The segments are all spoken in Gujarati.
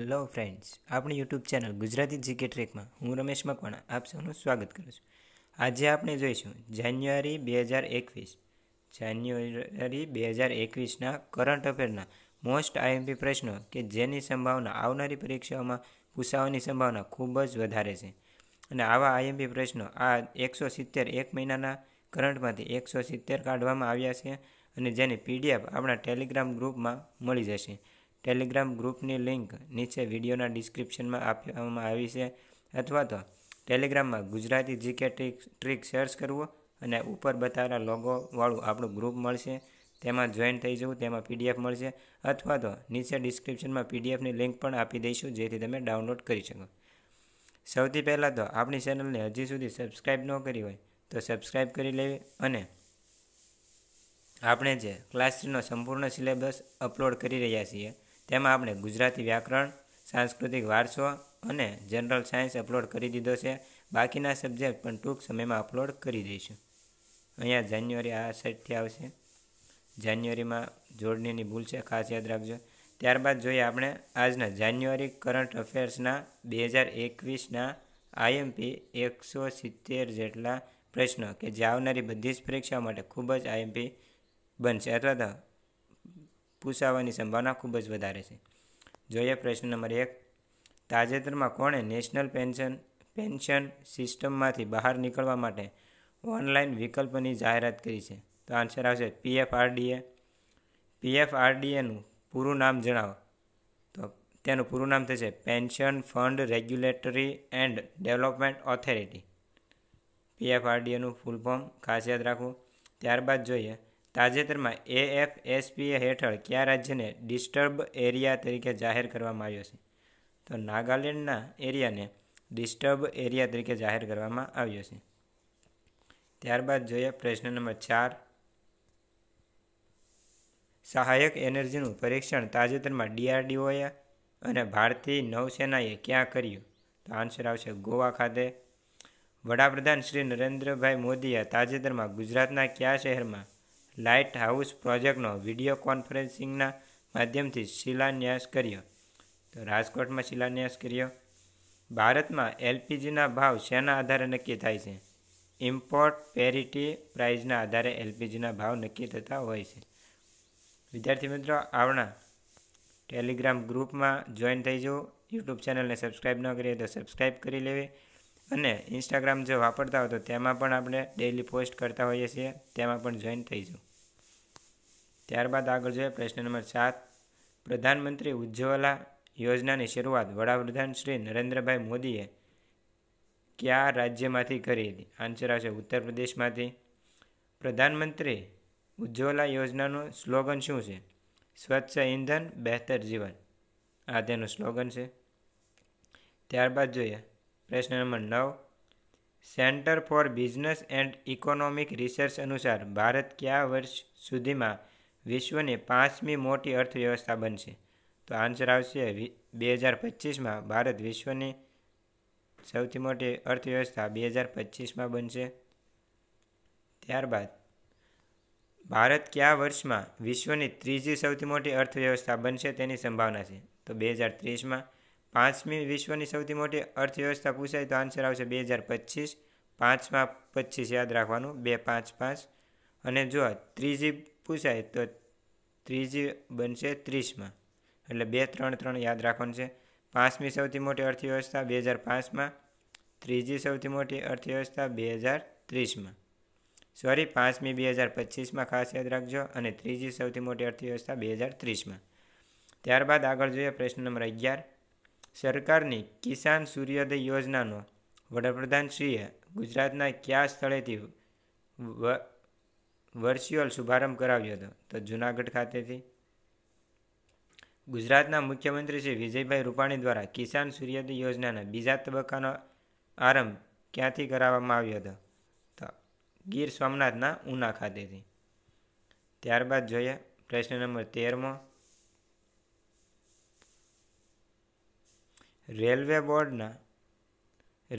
હેલો ફ્રેન્ડ્સ આપણી યુટ્યુબ ચેનલ ગુજરાતી જીકે ટ્રેકમાં હું રમેશ મકવાણા આપ સૌનું સ્વાગત કરું છું આજે આપણે જોઈશું જાન્યુઆરી બે હજાર એકવીસ જાન્યુઆરી બે હજાર એકવીસના કરંટ અફેરના મોસ્ટ આઈએમપી પ્રશ્નો કે જેની સંભાવના આવનારી પરીક્ષાઓમાં પૂછાવાની સંભાવના ખૂબ જ વધારે છે અને આવા આઈએમપી પ્રશ્નો આ એકસો સિત્તેર એક મહિનાના કરંટમાંથી એકસો સિત્તેર કાઢવામાં આવ્યા છે અને જેની પીડીએફ આપણા ટેલિગ્રામ ગ્રુપમાં મળી જશે ટેલિગ્રામ ગ્રુપની લિંક નીચે વિડીયોના ડિસ્ક્રિપ્શનમાં આપવામાં આવી છે અથવા તો ટેલિગ્રામમાં Gujarati GK trick trick search કરવો અને ઉપર બતાવેલા લોગોવાળું આપણું ગ્રુપ મળશે તેમાં જોઈન થઈ જવું તેમાં પીડીએફ મળશે અથવા તો નીચે ડિસ્ક્રિપ્શનમાં પીડીએફની લિંક પણ આપી દઈશું જેથી તમે ડાઉનલોડ કરી શકો સૌથી પહેલાં તો આપણી ચેનલને હજી સુધી સબસ્ક્રાઈબ ન કરી હોય તો સબસ્ક્રાઈબ કરી લેવી અને આપણે જે ક્લાસ થ્રીનો સંપૂર્ણ સિલેબસ અપલોડ કરી રહ્યા છીએ તેમાં આપણે ગુજરાતી વ્યાકરણ સાંસ્કૃતિક વારસો અને જનરલ સાયન્સ અપલોડ કરી દીધો છે બાકીના સબ્જેક્ટ પણ ટૂંક સમયમાં અપલોડ કરી દઈશું અહીંયા જાન્યુઆરી આ સાઇડથી આવશે જાન્યુઆરીમાં જોડણીની ભૂલ છે ખાસ યાદ રાખજો ત્યારબાદ જોઈએ આપણે આજના જાન્યુઆરી કરંટ અફેર્સના બે હજાર એકવીસના આઈએમપી એકસો સિત્તેર જેટલા પ્રશ્નો કે જે આવનારી બધી જ પરીક્ષાઓ માટે ખૂબ જ આઈએમપી બનશે અથવા તો પૂછાવાની સંભાવના ખૂબ જ વધારે છે જોઈએ પ્રશ્ન નંબર એક તાજેતરમાં કોણે નેશનલ પેન્શન પેન્શન સિસ્ટમમાંથી બહાર નીકળવા માટે ઓનલાઈન વિકલ્પની જાહેરાત કરી છે તો આન્સર આવશે પીએફ આરડીએ પીએફ આરડીએનું પૂરું નામ જણાવો તો તેનું પૂરું નામ થશે pension fund regulatory and development authority પીએફઆરડીએનું ફૂલ ફોર્મ ખાસ યાદ રાખવું ત્યારબાદ જોઈએ તાજેતરમાં એએફએસપીએ હેઠળ કયા રાજ્યને ડિસ્ટર્બ એરિયા તરીકે જાહેર કરવામાં આવ્યો છે તો નાગાલેન્ડના એરિયાને ડિસ્ટર્બ એરિયા તરીકે જાહેર કરવામાં આવ્યો છે ત્યારબાદ જોઈએ પ્રશ્ન નંબર ચાર સહાયક એનર્જીનું પરીક્ષણ તાજેતરમાં ડીઆરડીઓએ અને ભારતીય નૌસેનાએ ક્યાં કર્યું તો આન્સર આવશે ગોવા ખાતે વડાપ્રધાન શ્રી નરેન્દ્રભાઈ મોદીએ તાજેતરમાં ગુજરાતના કયા શહેરમાં લાઇટ હાઉસ પ્રોજેક્ટનો વિડીયો કોન્ફરન્સિંગના માધ્યમથી શિલાન્યાસ કર્યો તો રાજકોટમાં શિલાન્યાસ કર્યો ભારતમાં એલપીજીના ભાવ શેના આધારે નક્કી થાય છે ઇમ્પોર્ટ પેરિટી પ્રાઇઝના આધારે એલપીજીના ભાવ નક્કી થતા હોય છે વિદ્યાર્થી મિત્રો આવણા ટેલિગ્રામ ગ્રુપમાં જોઈન થઈ જવું યુટ્યુબ ચેનલને સબસ્ક્રાઈબ ન કરીએ તો સબસ્ક્રાઈબ કરી લેવી અને ઇન્સ્ટાગ્રામ જો વાપરતા હો તો તેમાં પણ આપણે ડેઇલી પોસ્ટ કરતા હોઈએ છીએ તેમાં પણ જોઈન થઈ જવું ત્યારબાદ આગળ જોઈએ પ્રશ્ન નંબર સાત પ્રધાનમંત્રી ઉજ્જવલા યોજનાની શરૂઆત વડાપ્રધાન શ્રી નરેન્દ્રભાઈ મોદીએ કયા રાજ્યમાંથી કરી હતી આન્સર આવશે ઉત્તર પ્રદેશમાંથી પ્રધાનમંત્રી ઉજ્જવલા યોજનાનું સ્લોગન શું છે સ્વચ્છ ઇંધન બહેતર જીવન આ તેનું સ્લોગન છે ત્યારબાદ જોઈએ પ્રશ્ન નંબર નવ centre for business and economic research અનુસાર ભારત કયા વર્ષ સુધીમાં વિશ્વની પાંચમી મોટી અર્થવ્યવસ્થા બનશે તો આન્સર આવશે બે હજાર પચીસમાં ભારત વિશ્વની સૌથી મોટી અર્થવ્યવસ્થા બે હજાર પચીસમાં બનશે ત્યારબાદ ભારત કયા વર્ષમાં વિશ્વની ત્રીજી સૌથી મોટી અર્થવ્યવસ્થા બનશે તેની સંભાવના છે તો બે હજાર ત્રીસમાં પાંચમી વિશ્વની સૌથી મોટી અર્થવ્યવસ્થા પૂછાય તો આન્સર આવશે બે હજાર પચીસ પાંચમાં પચીસ યાદ રાખવાનું બે પાંચ પાંચ અને જો ત્રીજી પૂછાય તો ત્રીજી બનશે ત્રીસમાં એટલે બે ત્રણ ત્રણ યાદ રાખવાનું છે પાંચમી સૌથી મોટી અર્થવ્યવસ્થા બે હજાર પાંચમાં ત્રીજી સૌથી મોટી અર્થવ્યવસ્થા બે હજાર ત્રીસમાં સોરી પાંચમી બે હજાર પચીસમાં ખાસ યાદ રાખજો અને ત્રીજી સૌથી મોટી અર્થવ્યવસ્થા બે હજાર ત્રીસમાં ત્યારબાદ આગળ જોઈએ પ્રશ્ન નંબર અગિયાર સરકારની કિસાન સૂર્યોદય યોજનાનો વડાપ્રધાનશ્રીએ ગુજરાતના કયા સ્થળેથી વર્ચ્યુઅલ શુભારંભ કરાવ્યો હતો તો જૂનાગઢ ખાતેથી ગુજરાતના મુખ્યમંત્રી શ્રી વિજયભાઈ રૂપાણી દ્વારા કિસાન સૂર્યોદય યોજનાના બીજા તબક્કાનો આરંભ ક્યાંથી કરાવવામાં આવ્યો હતો તો ગીર સોમનાથના ઉના ખાતેથી ત્યારબાદ જોઈએ પ્રશ્ન નંબર તેરમો રેલવે બોર્ડના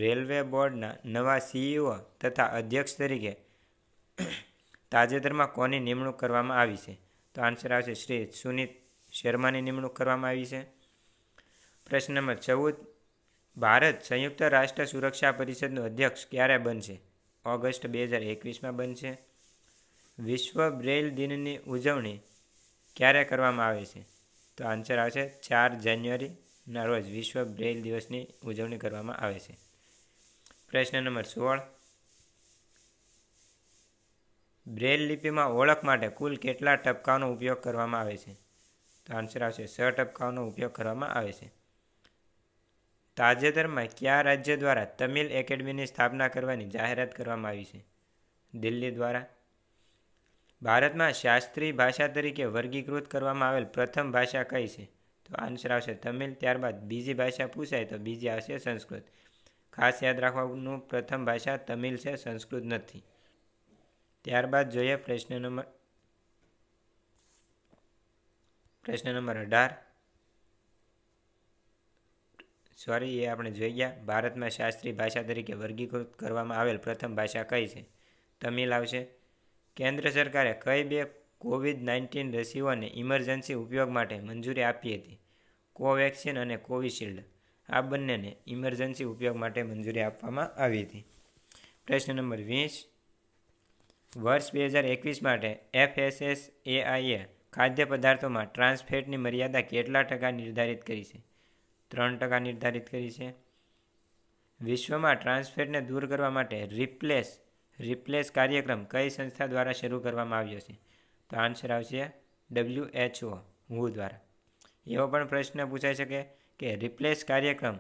રેલવે બોર્ડના નવા સીઈઓ તથા અધ્યક્ષ તરીકે તાજેતરમાં કોની નિમણૂક કરવામાં આવી છે તો આન્સર આવશે શ્રી સુનિત શર્માની નિમણૂક કરવામાં આવી છે પ્રશ્ન નંબર ચૌદ ભારત સંયુક્ત રાષ્ટ્ર સુરક્ષા પરિષદનો અધ્યક્ષ ક્યારે બનશે ઓગસ્ટ બે હજાર એકવીસમાં બનશે વિશ્વ બ્રેલ દિનની ઉજવણી ક્યારે કરવામાં આવે છે તો આન્સર આવશે ચાર જાન્યુઆરીના રોજ વિશ્વ બ્રેલ દિવસની ઉજવણી કરવામાં આવે છે પ્રશ્ન નંબર સોળ બ્રેલ લિપિમાં ઓળખ માટે કુલ કેટલા ટપકાઓનો ઉપયોગ કરવામાં આવે છે તો આન્સર આવશે છ ટપકાઓનો ઉપયોગ કરવામાં આવે છે તાજેતરમાં કયા રાજ્ય દ્વારા તમિલ એકેડમીની સ્થાપના કરવાની જાહેરાત કરવામાં આવી છે દિલ્હી દ્વારા ભારતમાં શાસ્ત્રીય ભાષા તરીકે વર્ગીકૃત કરવામાં આવેલ પ્રથમ ભાષા કઈ છે તો આન્સર આવશે તમિલ ત્યારબાદ બીજી ભાષા પૂછાય તો બીજી આવશે સંસ્કૃત ખાસ યાદ રાખવાનું પ્રથમ ભાષા તમિલ છે સંસ્કૃત નથી ત્યારબાદ જોઈએ પ્રશ્ન નંબર પ્રશ્ન નંબર અઢાર સોરી એ આપણે જોઈ ગયા ભારતમાં શાસ્ત્રીય ભાષા તરીકે વર્ગીકૃત કરવામાં આવેલ પ્રથમ ભાષા કઈ છે તમિલ આવશે કેન્દ્ર સરકારે કઈ બે કોવિડ નાઇન્ટીન રસીઓને ઇમરજન્સી ઉપયોગ માટે મંજૂરી આપી હતી કોવેક્સિન અને કોવિશિલ્ડ આ બંનેને ઇમરજન્સી ઉપયોગ માટે મંજૂરી આપવામાં આવી હતી પ્રશ્ન નંબર વીસ વર્ષ બે હજાર એકવીસ માટે એફએસએસ એઆઈએ ખાદ્ય પદાર્થોમાં ટ્રાન્સફેટની મર્યાદા કેટલા ટકા નિર્ધારિત કરી છે ત્રણ ટકા નિર્ધારિત કરી છે વિશ્વમાં ટ્રાન્સફેટને દૂર કરવા માટે રિપ્લેસ રિપ્લેસ કાર્યક્રમ કઈ સંસ્થા દ્વારા શરૂ કરવામાં આવ્યો છે તો આન્સર આવશે ડબલ્યુ એચઓ હુ દ્વારા એવો પણ પ્રશ્ન પૂછાઈ શકે કે રિપ્લેસ કાર્યક્રમ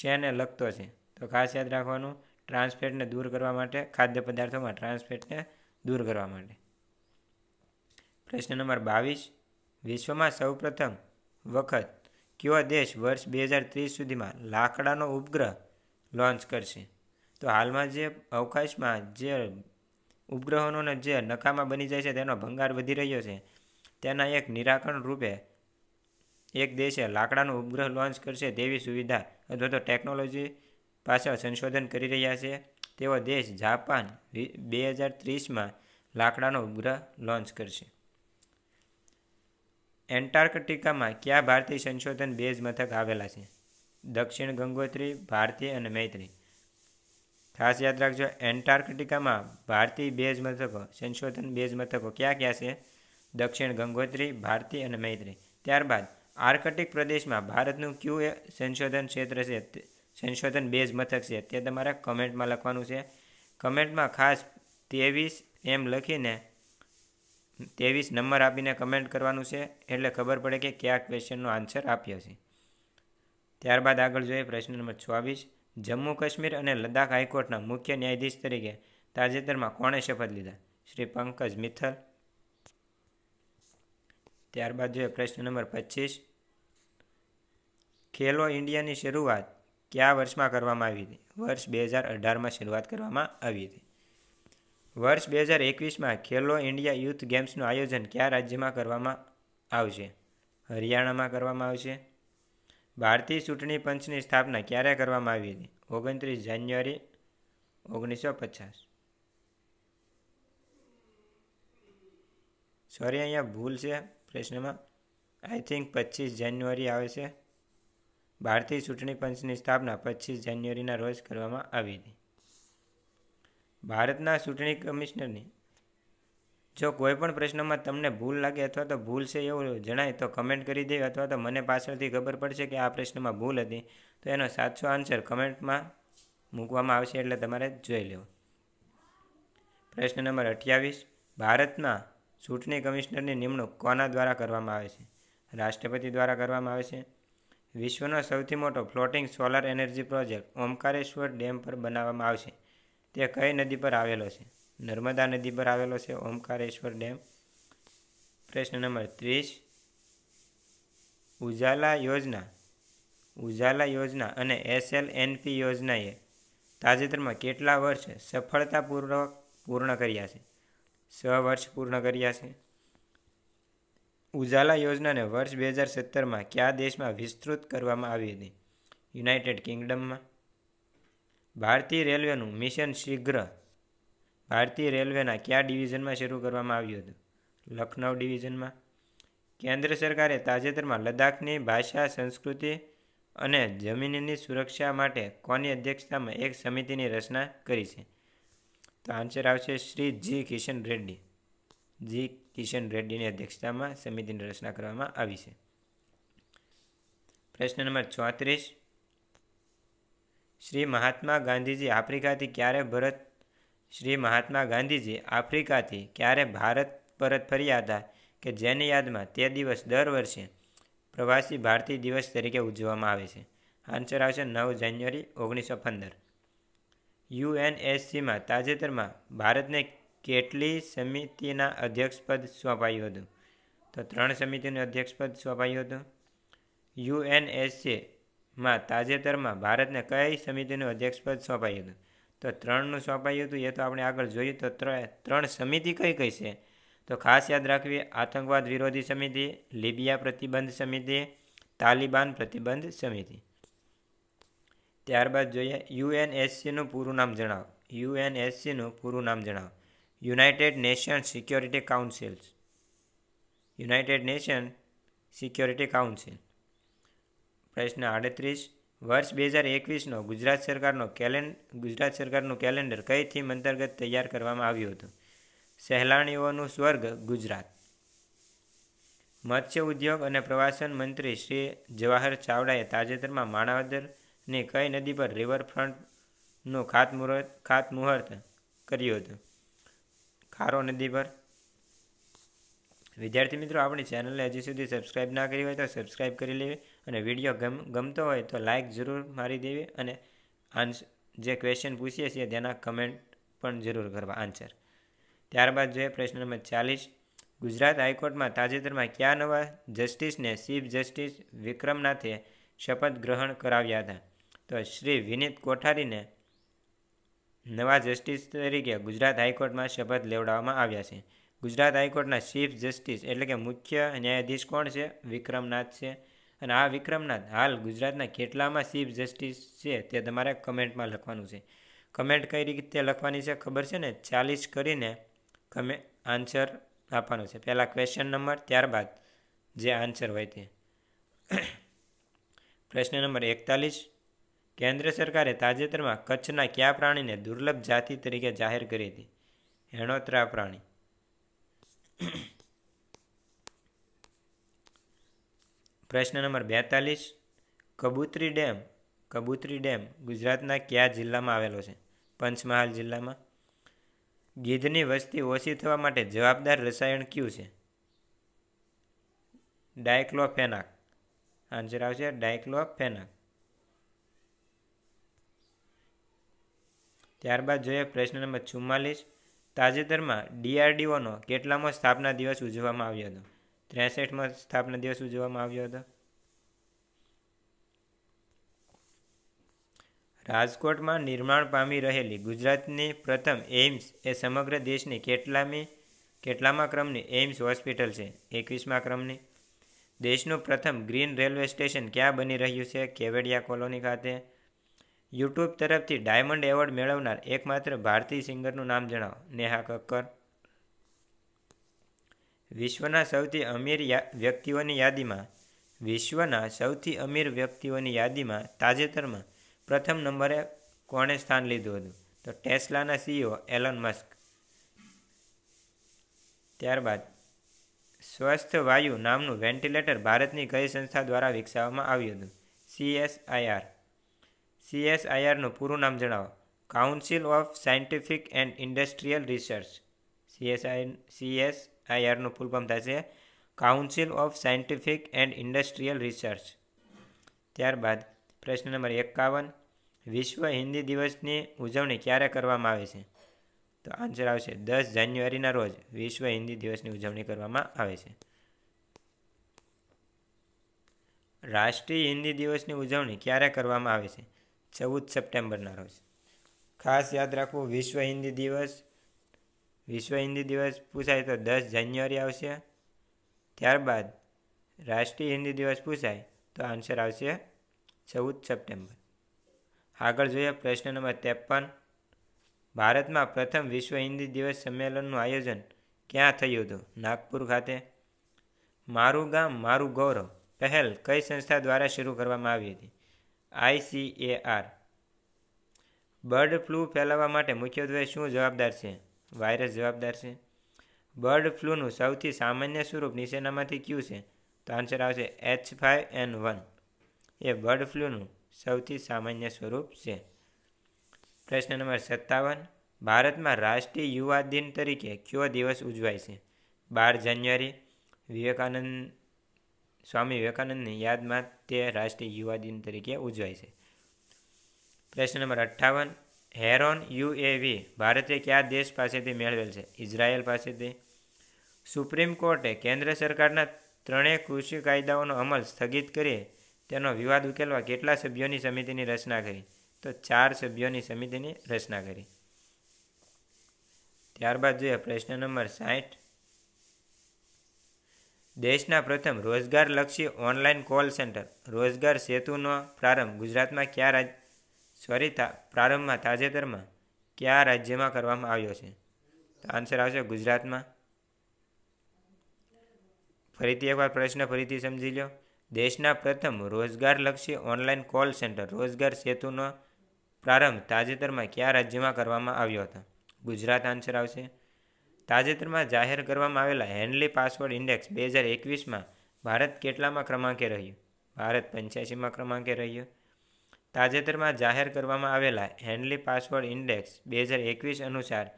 શેને લગતો છે તો ખાસ યાદ રાખવાનું ટ્રાન્સફેટને દૂર કરવા માટે ખાદ્ય પદાર્થોમાં ટ્રાન્સફેટને દૂર કરવા માટે પ્રશ્ન નંબર બાવીસ વિશ્વમાં સૌપ્રથમ વખત કયો દેશ વર્ષ બે હજાર ત્રીસ સુધીમાં લાકડાનો ઉપગ્રહ લોન્ચ કરશે તો હાલમાં જે અવકાશમાં જે ઉપગ્રહોનો જે નકામા બની જાય છે તેનો ભંગાર વધી રહ્યો છે તેના એક નિરાકરણ રૂપે એક દેશે લાકડાનો ઉપગ્રહ લોન્ચ કરશે તેવી સુવિધા અથવા તો ટેકનોલોજી પાછા સંશોધન કરી રહ્યા છે તેઓ દેશ જાપાન બે હજાર ત્રીસમાં લાકડાનો ઉપગ્રહ લોન્ચ કરશે એન્ટાર્કટિકામાં કયા ભારતીય સંશોધન બેઝ મથક આવેલા છે દક્ષિણ ગંગોત્રી ભારતી અને મૈત્રી ખાસ યાદ રાખજો એન્ટાર્કટિકામાં ભારતીય બેઝ મથકો સંશોધન બેઝ મથકો ક્યાં ક્યાં છે દક્ષિણ ગંગોત્રી ભારતી અને મૈત્રી ત્યારબાદ આર્કટિક પ્રદેશમાં ભારતનું ક્યુ સંશોધન ક્ષેત્ર છે સંશોધન બેઝ મથક છે તે તમારે કમેન્ટમાં લખવાનું છે કમેન્ટમાં ખાસ ત્રેવીસ એમ લખીને ત્રેવીસ નંબર આપીને કમેન્ટ કરવાનું છે એટલે ખબર પડે કે કયા ક્વેશ્ચનનો આન્સર આપ્યો છે ત્યારબાદ આગળ જોઈએ પ્રશ્ન નંબર ચોવીસ જમ્મુ કાશ્મીર અને લદ્દાખ હાઈકોર્ટના મુખ્ય ન્યાયાધીશ તરીકે તાજેતરમાં કોણે શપથ લીધા શ્રી પંકજ મિથલ ત્યારબાદ જોઈએ પ્રશ્ન નંબર પચીસ ખેલો ઇન્ડિયાની શરૂઆત કયા વર્ષમાં કરવામાં આવી હતી વર્ષ બે હજાર અઢારમાં શરૂઆત કરવામાં આવી હતી વર્ષ બે હજાર એકવીસમાં ખેલો ઇન્ડિયા યુથ ગેમ્સનું આયોજન કયા રાજ્યમાં કરવામાં આવશે હરિયાણામાં કરવામાં આવશે ભારતીય ચૂંટણી પંચની સ્થાપના ક્યારે કરવામાં આવી હતી ઓગણત્રીસ જાન્યુઆરી ઓગણીસો પચાસ સોરી અહીંયા ભૂલ છે પ્રશ્નમાં આઈ થિંક પચીસ જાન્યુઆરી આવે છે ભારતીય ચૂંટણી પંચની સ્થાપના પચીસ જાન્યુઆરીના રોજ કરવામાં આવી હતી ભારતના ચૂંટણી કમિશનરની જો કોઈ પણ પ્રશ્નમાં તમને ભૂલ લાગે અથવા તો ભૂલ છે એવું જણાય તો કમેન્ટ કરી દેવી અથવા તો મને પાછળથી ખબર પડશે કે આ પ્રશ્નમાં ભૂલ હતી તો એનો સાચો આન્સર કમેન્ટમાં મૂકવામાં આવશે એટલે તમારે જોઈ લેવું પ્રશ્ન નંબર અઠ્યાવીસ ભારતમાં ચૂંટણી કમિશનરની નિમણૂક કોના દ્વારા કરવામાં આવે છે રાષ્ટ્રપતિ દ્વારા કરવામાં આવે છે વિશ્વનો સૌથી મોટો floating solar energy project Omkareshwar dam પર બનાવવામાં આવશે તે કઈ નદી પર આવેલો છે નર્મદા નદી પર આવેલો છે ઓમકારેશ્વર ડેમ પ્રશ્ન નંબર ત્રીસ ઉજાલા યોજના ઉજાલા યોજના અને એસએલ એનપી યોજનાએ તાજેતરમાં કેટલા વર્ષ સફળતાપૂર્વક પૂર્ણ કર્યા છે છ વર્ષ પૂર્ણ કર્યા છે ઉજાલા યોજનાને વર્ષ બે હજાર સત્તરમાં કયા દેશમાં વિસ્તૃત કરવામાં આવી હતી યુનાઇટેડ કિંગડમમાં ભારતીય રેલવેનું મિશન શીઘ્ર ભારતીય રેલવેના કયા ડિવિઝનમાં શરૂ કરવામાં આવ્યું હતું લખનઉ ડિવિઝનમાં કેન્દ્ર સરકારે તાજેતરમાં લદ્દાખની ભાષા સંસ્કૃતિ અને જમીનની સુરક્ષા માટે કોની અધ્યક્ષતામાં એક સમિતિની રચના કરી છે તો આન્સર આવશે શ્રી જી કિશન રેડ્ડી જી કિશન રેડ્ડીની અધ્યક્ષતામાં સમિતિની રચના કરવામાં આવી છે પ્રશ્ન નંબર ચોત્રીસ શ્રી મહાત્મા ગાંધીજી આફ્રિકાથી ક્યારે ભરત શ્રી મહાત્મા ગાંધીજી આફ્રિકાથી ક્યારે ભારત પરત ફર્યા હતા કે જેની યાદમાં તે દિવસ દર વર્ષે પ્રવાસી ભારતીય દિવસ તરીકે ઉજવવામાં આવે છે આન્સર આવશે નવ જાન્યુઆરી ઓગણીસો પંદર યુએનએસસીમાં તાજેતરમાં ભારતને કેટલી સમિતિના અધ્યક્ષપદ સોંપાયું હતું તો ત્રણ સમિતિનું અધ્યક્ષપદ સોંપાયું હતું યુએનએસસીમાં તાજેતરમાં ભારતને કઈ સમિતિનું અધ્યક્ષપદ સોંપાયું હતું તો ત્રણનું સોંપાયું હતું એ તો આપણે આગળ જોયું તો ત્રણ સમિતિ કઈ કઈ છે તો ખાસ યાદ રાખવી આતંકવાદ વિરોધી સમિતિ લિબિયા પ્રતિબંધ સમિતિ તાલિબાન પ્રતિબંધ સમિતિ ત્યારબાદ જોઈએ યુએનએસસીનું પૂરું નામ જણાવો યુએનએસસીનું પૂરું નામ જણાવો United Nation security councils United Nation security council પ્રશ્ન આડત્રીસ વર્ષ બે હજાર એકવીસનો ગુજરાત સરકારનો કેલેન્ડ ગુજરાત સરકારનું કેલેન્ડર કઈ થીમ અંતર્ગત તૈયાર કરવામાં આવ્યું હતું સહેલાણીઓનું સ્વર્ગ ગુજરાત મત્સ્ય ઉદ્યોગ અને પ્રવાસન મંત્રી શ્રી જવાહર ચાવડાએ તાજેતરમાં માણાવદરની કઈ નદી પર રિવરફ્રન્ટનું ખાતમુહૂર્ત ખાતમુહૂર્ત કર્યું હતું ખારો નદી પર વિદ્યાર્થી મિત્રો આપણી ચેનલને હજી સુધી સબસ્ક્રાઈબ ના કરી હોય તો સબસ્ક્રાઈબ કરી લેવી અને વિડીયો ગમ ગમતો હોય તો લાઇક જરૂર મારી દેવી અને આન્સર જે ક્વેશ્ચન પૂછીએ છીએ તેના કમેન્ટ પણ જરૂર કરવા આન્સર ત્યારબાદ જોઈએ પ્રશ્ન નંબર ચાલીસ ગુજરાત હાઈકોર્ટમાં તાજેતરમાં કયા નવા જસ્ટિસને ચીફ જસ્ટિસ વિક્રમનાથે શપથ ગ્રહણ કરાવ્યા હતા તો શ્રી વિનીત કોઠારીને નવા જસ્ટિસ તરીકે ગુજરાત હાઈકોર્ટમાં શપથ લેવડાવવામાં આવ્યા છે ગુજરાત હાઈકોર્ટના ચીફ જસ્ટિસ એટલે કે મુખ્ય ન્યાયાધીશ કોણ છે વિક્રમનાથ છે અને આ વિક્રમનાથ હાલ ગુજરાતના કેટલામાં ચીફ જસ્ટિસ છે તે તમારે કમેન્ટમાં લખવાનું છે કમેન્ટ કઈ રીતે લખવાની છે ખબર છે ને ચાલીસ કરીને કમે આન્સર આપવાનો છે પહેલાં ક્વેશ્ચન નંબર ત્યારબાદ જે આન્સર હોય તે પ્રશ્ન નંબર એકતાલીસ કેન્દ્ર સરકારે તાજેતરમાં કચ્છના કયા પ્રાણીને દુર્લભ જાતિ તરીકે જાહેર કરી હતી હેણોત્રા પ્રાણી પ્રશ્ન નંબર બેતાલીસ કબૂતરી ડેમ કબૂતરી ડેમ ગુજરાતના કયા જિલ્લામાં આવેલો છે પંચમહાલ જિલ્લામાં ગીધની વસ્તી ઓછી થવા માટે જવાબદાર રસાયણ કયું છે ડાયક્લોફેનાક આન્સર આવશે ડાયક્લોફેનાક ત્યારબાદ જોઈએ પ્રશ્ન નંબર ચુમ્માલીસ તાજેતરમાં ડીઆરડીઓનો કેટલામો સ્થાપના દિવસ ઉજવવામાં આવ્યો હતો ત્રેસઠમો સ્થાપના દિવસ ઉજવવામાં આવ્યો હતો રાજકોટમાં નિર્માણ પામી રહેલી ગુજરાતની પ્રથમ એઇમ્સ એ સમગ્ર દેશની કેટલામી કેટલામા ક્રમની એઇમ્સ હોસ્પિટલ છે એકવીસમા ક્રમની દેશનું પ્રથમ ગ્રીન રેલવે સ્ટેશન ક્યાં બની રહ્યું છે કેવડિયા કોલોની ખાતે યુટ્યુબ તરફથી ડાયમંડ એવોર્ડ મેળવનાર એકમાત્ર ભારતીય સિંગરનું નામ જણાવો નેહા કક્કર વિશ્વના સૌથી અમીર વ્યક્તિઓની યાદીમાં વિશ્વના સૌથી અમીર વ્યક્તિઓની યાદીમાં તાજેતરમાં પ્રથમ નંબરે કોણે સ્થાન લીધું હતું તો ટેસ્લાના સીઈઓ એલન મસ્ક ત્યારબાદ સ્વસ્થ વાયુ નામનું વેન્ટિલેટર ભારતની કઈ સંસ્થા દ્વારા વિકસાવવામાં આવ્યું હતું સીએસઆઈઆર સીએસઆઈઆરનું પૂરું નામ જણાવો council of scientific and industrial research CSI સીએસઆઈઆરનું ફૂલ ફોર્મ થશે council of scientific and industrial research ત્યારબાદ પ્રશ્ન નંબર એકાવન વિશ્વ હિન્દી દિવસની ઉજવણી ક્યારે કરવામાં આવે છે તો આન્સર આવશે દસ જાન્યુઆરીના રોજ વિશ્વ હિન્દી દિવસની ઉજવણી કરવામાં આવે છે રાષ્ટ્રીય હિન્દી દિવસની ઉજવણી ક્યારે કરવામાં આવે છે ચૌદ સપ્ટેમ્બરના રોજ ખાસ યાદ રાખવું વિશ્વ હિન્દી દિવસ વિશ્વ હિન્દી દિવસ પૂછાય તો દસ જાન્યુઆરી આવશે ત્યારબાદ રાષ્ટ્રીય હિન્દી દિવસ પૂછાય તો આન્સર આવશે ચૌદ સપ્ટેમ્બર આગળ જોઈએ પ્રશ્ન નંબર ત્રેપન ભારતમાં પ્રથમ વિશ્વ હિન્દી દિવસ સંમેલનનું આયોજન ક્યાં થયું હતું નાગપુર ખાતે મારું ગામ મારું ગૌરવ પહેલ કઈ સંસ્થા દ્વારા શરૂ કરવામાં આવી હતી આઈસીએઆર બર્ડ ફ્લૂ ફેલાવવા માટે મુખ્યત્વે શું જવાબદાર છે વાયરસ જવાબદાર છે બર્ડ ફ્લૂનું સૌથી સામાન્ય સ્વરૂપ નિશેનામાંથી કયું છે તો આન્સર આવશે H five N one A bird ફ્લૂનું સૌથી સામાન્ય સ્વરૂપ છે પ્રશ્ન નંબર સત્તાવન ભારતમાં રાષ્ટ્રીય યુવા દિન તરીકે કયો દિવસ ઉજવાય છે બાર જાન્યુઆરી વિવેકાનંદ સ્વામી વિવેકાનંદની યાદમાં તે રાષ્ટ્રીય યુવા દિન તરીકે ઉજવાય છે પ્રશ્ન નંબર અઠ્ઠાવન હેરોન યુએવી ભારતે કયા દેશ પાસેથી મેળવેલ છે ઇઝરાયેલ પાસેથી સુપ્રીમ કોર્ટે કેન્દ્ર સરકારના ત્રણેય કૃષિ કાયદાઓનો અમલ સ્થગિત કરી તેનો વિવાદ ઉકેલવા કેટલા સભ્યોની સમિતિની રચના કરી તો ચાર સભ્યોની સમિતિની રચના કરી ત્યારબાદ જોઈએ પ્રશ્ન નંબર સાઠ દેશના પ્રથમ રોજગારલક્ષી ઓનલાઈન કોલ સેન્ટર રોજગાર સેતુનો પ્રારંભ ગુજરાતમાં કયા રાજ સોરી પ્રારંભમાં તાજેતરમાં કયા રાજ્યમાં કરવામાં આવ્યો છે તો આન્સર આવશે ગુજરાતમાં ફરીથી એકવાર પ્રશ્ન ફરીથી સમજી લો દેશના પ્રથમ રોજગારલક્ષી ઓનલાઈન કોલ સેન્ટર રોજગાર સેતુનો પ્રારંભ તાજેતરમાં કયા રાજ્યમાં કરવામાં આવ્યો હતો ગુજરાત આન્સર આવશે તાજેતરમાં જાહેર કરવામાં આવેલા હેન્ડલી પાસવર્ડ ઇન્ડેક્સ બે હજાર એકવીસમાં ભારત કેટલામાં ક્રમાંકે રહ્યું ભારત પંચ્યાસીમાં ક્રમાંકે રહ્યું તાજેતરમાં જાહેર કરવામાં આવેલા હેન્ડલી પાસવર્ડ ઇન્ડેક્સ બે હજાર એકવીસ અનુસાર